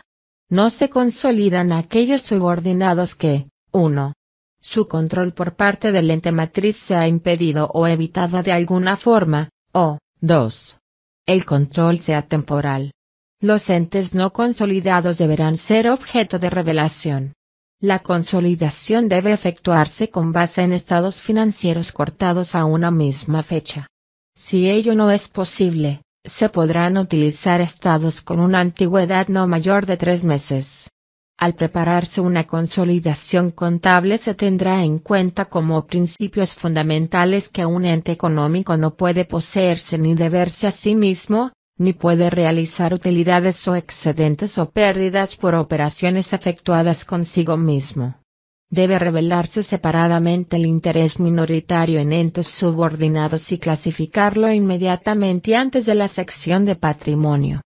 No se consolidan aquellos subordinados que, 1. Su control por parte del ente matriz se ha impedido o evitado de alguna forma, o, 2. El control sea temporal. Los entes no consolidados deberán ser objeto de revelación. La consolidación debe efectuarse con base en estados financieros cortados a una misma fecha. Si ello no es posible, se podrán utilizar estados con una antigüedad no mayor de tres meses. Al prepararse una consolidación contable se tendrá en cuenta como principios fundamentales que un ente económico no puede poseerse ni deberse a sí mismo, ni puede realizar utilidades o excedentes o pérdidas por operaciones efectuadas consigo mismo. Debe revelarse separadamente el interés minoritario en entes subordinados y clasificarlo inmediatamente antes de la sección de patrimonio.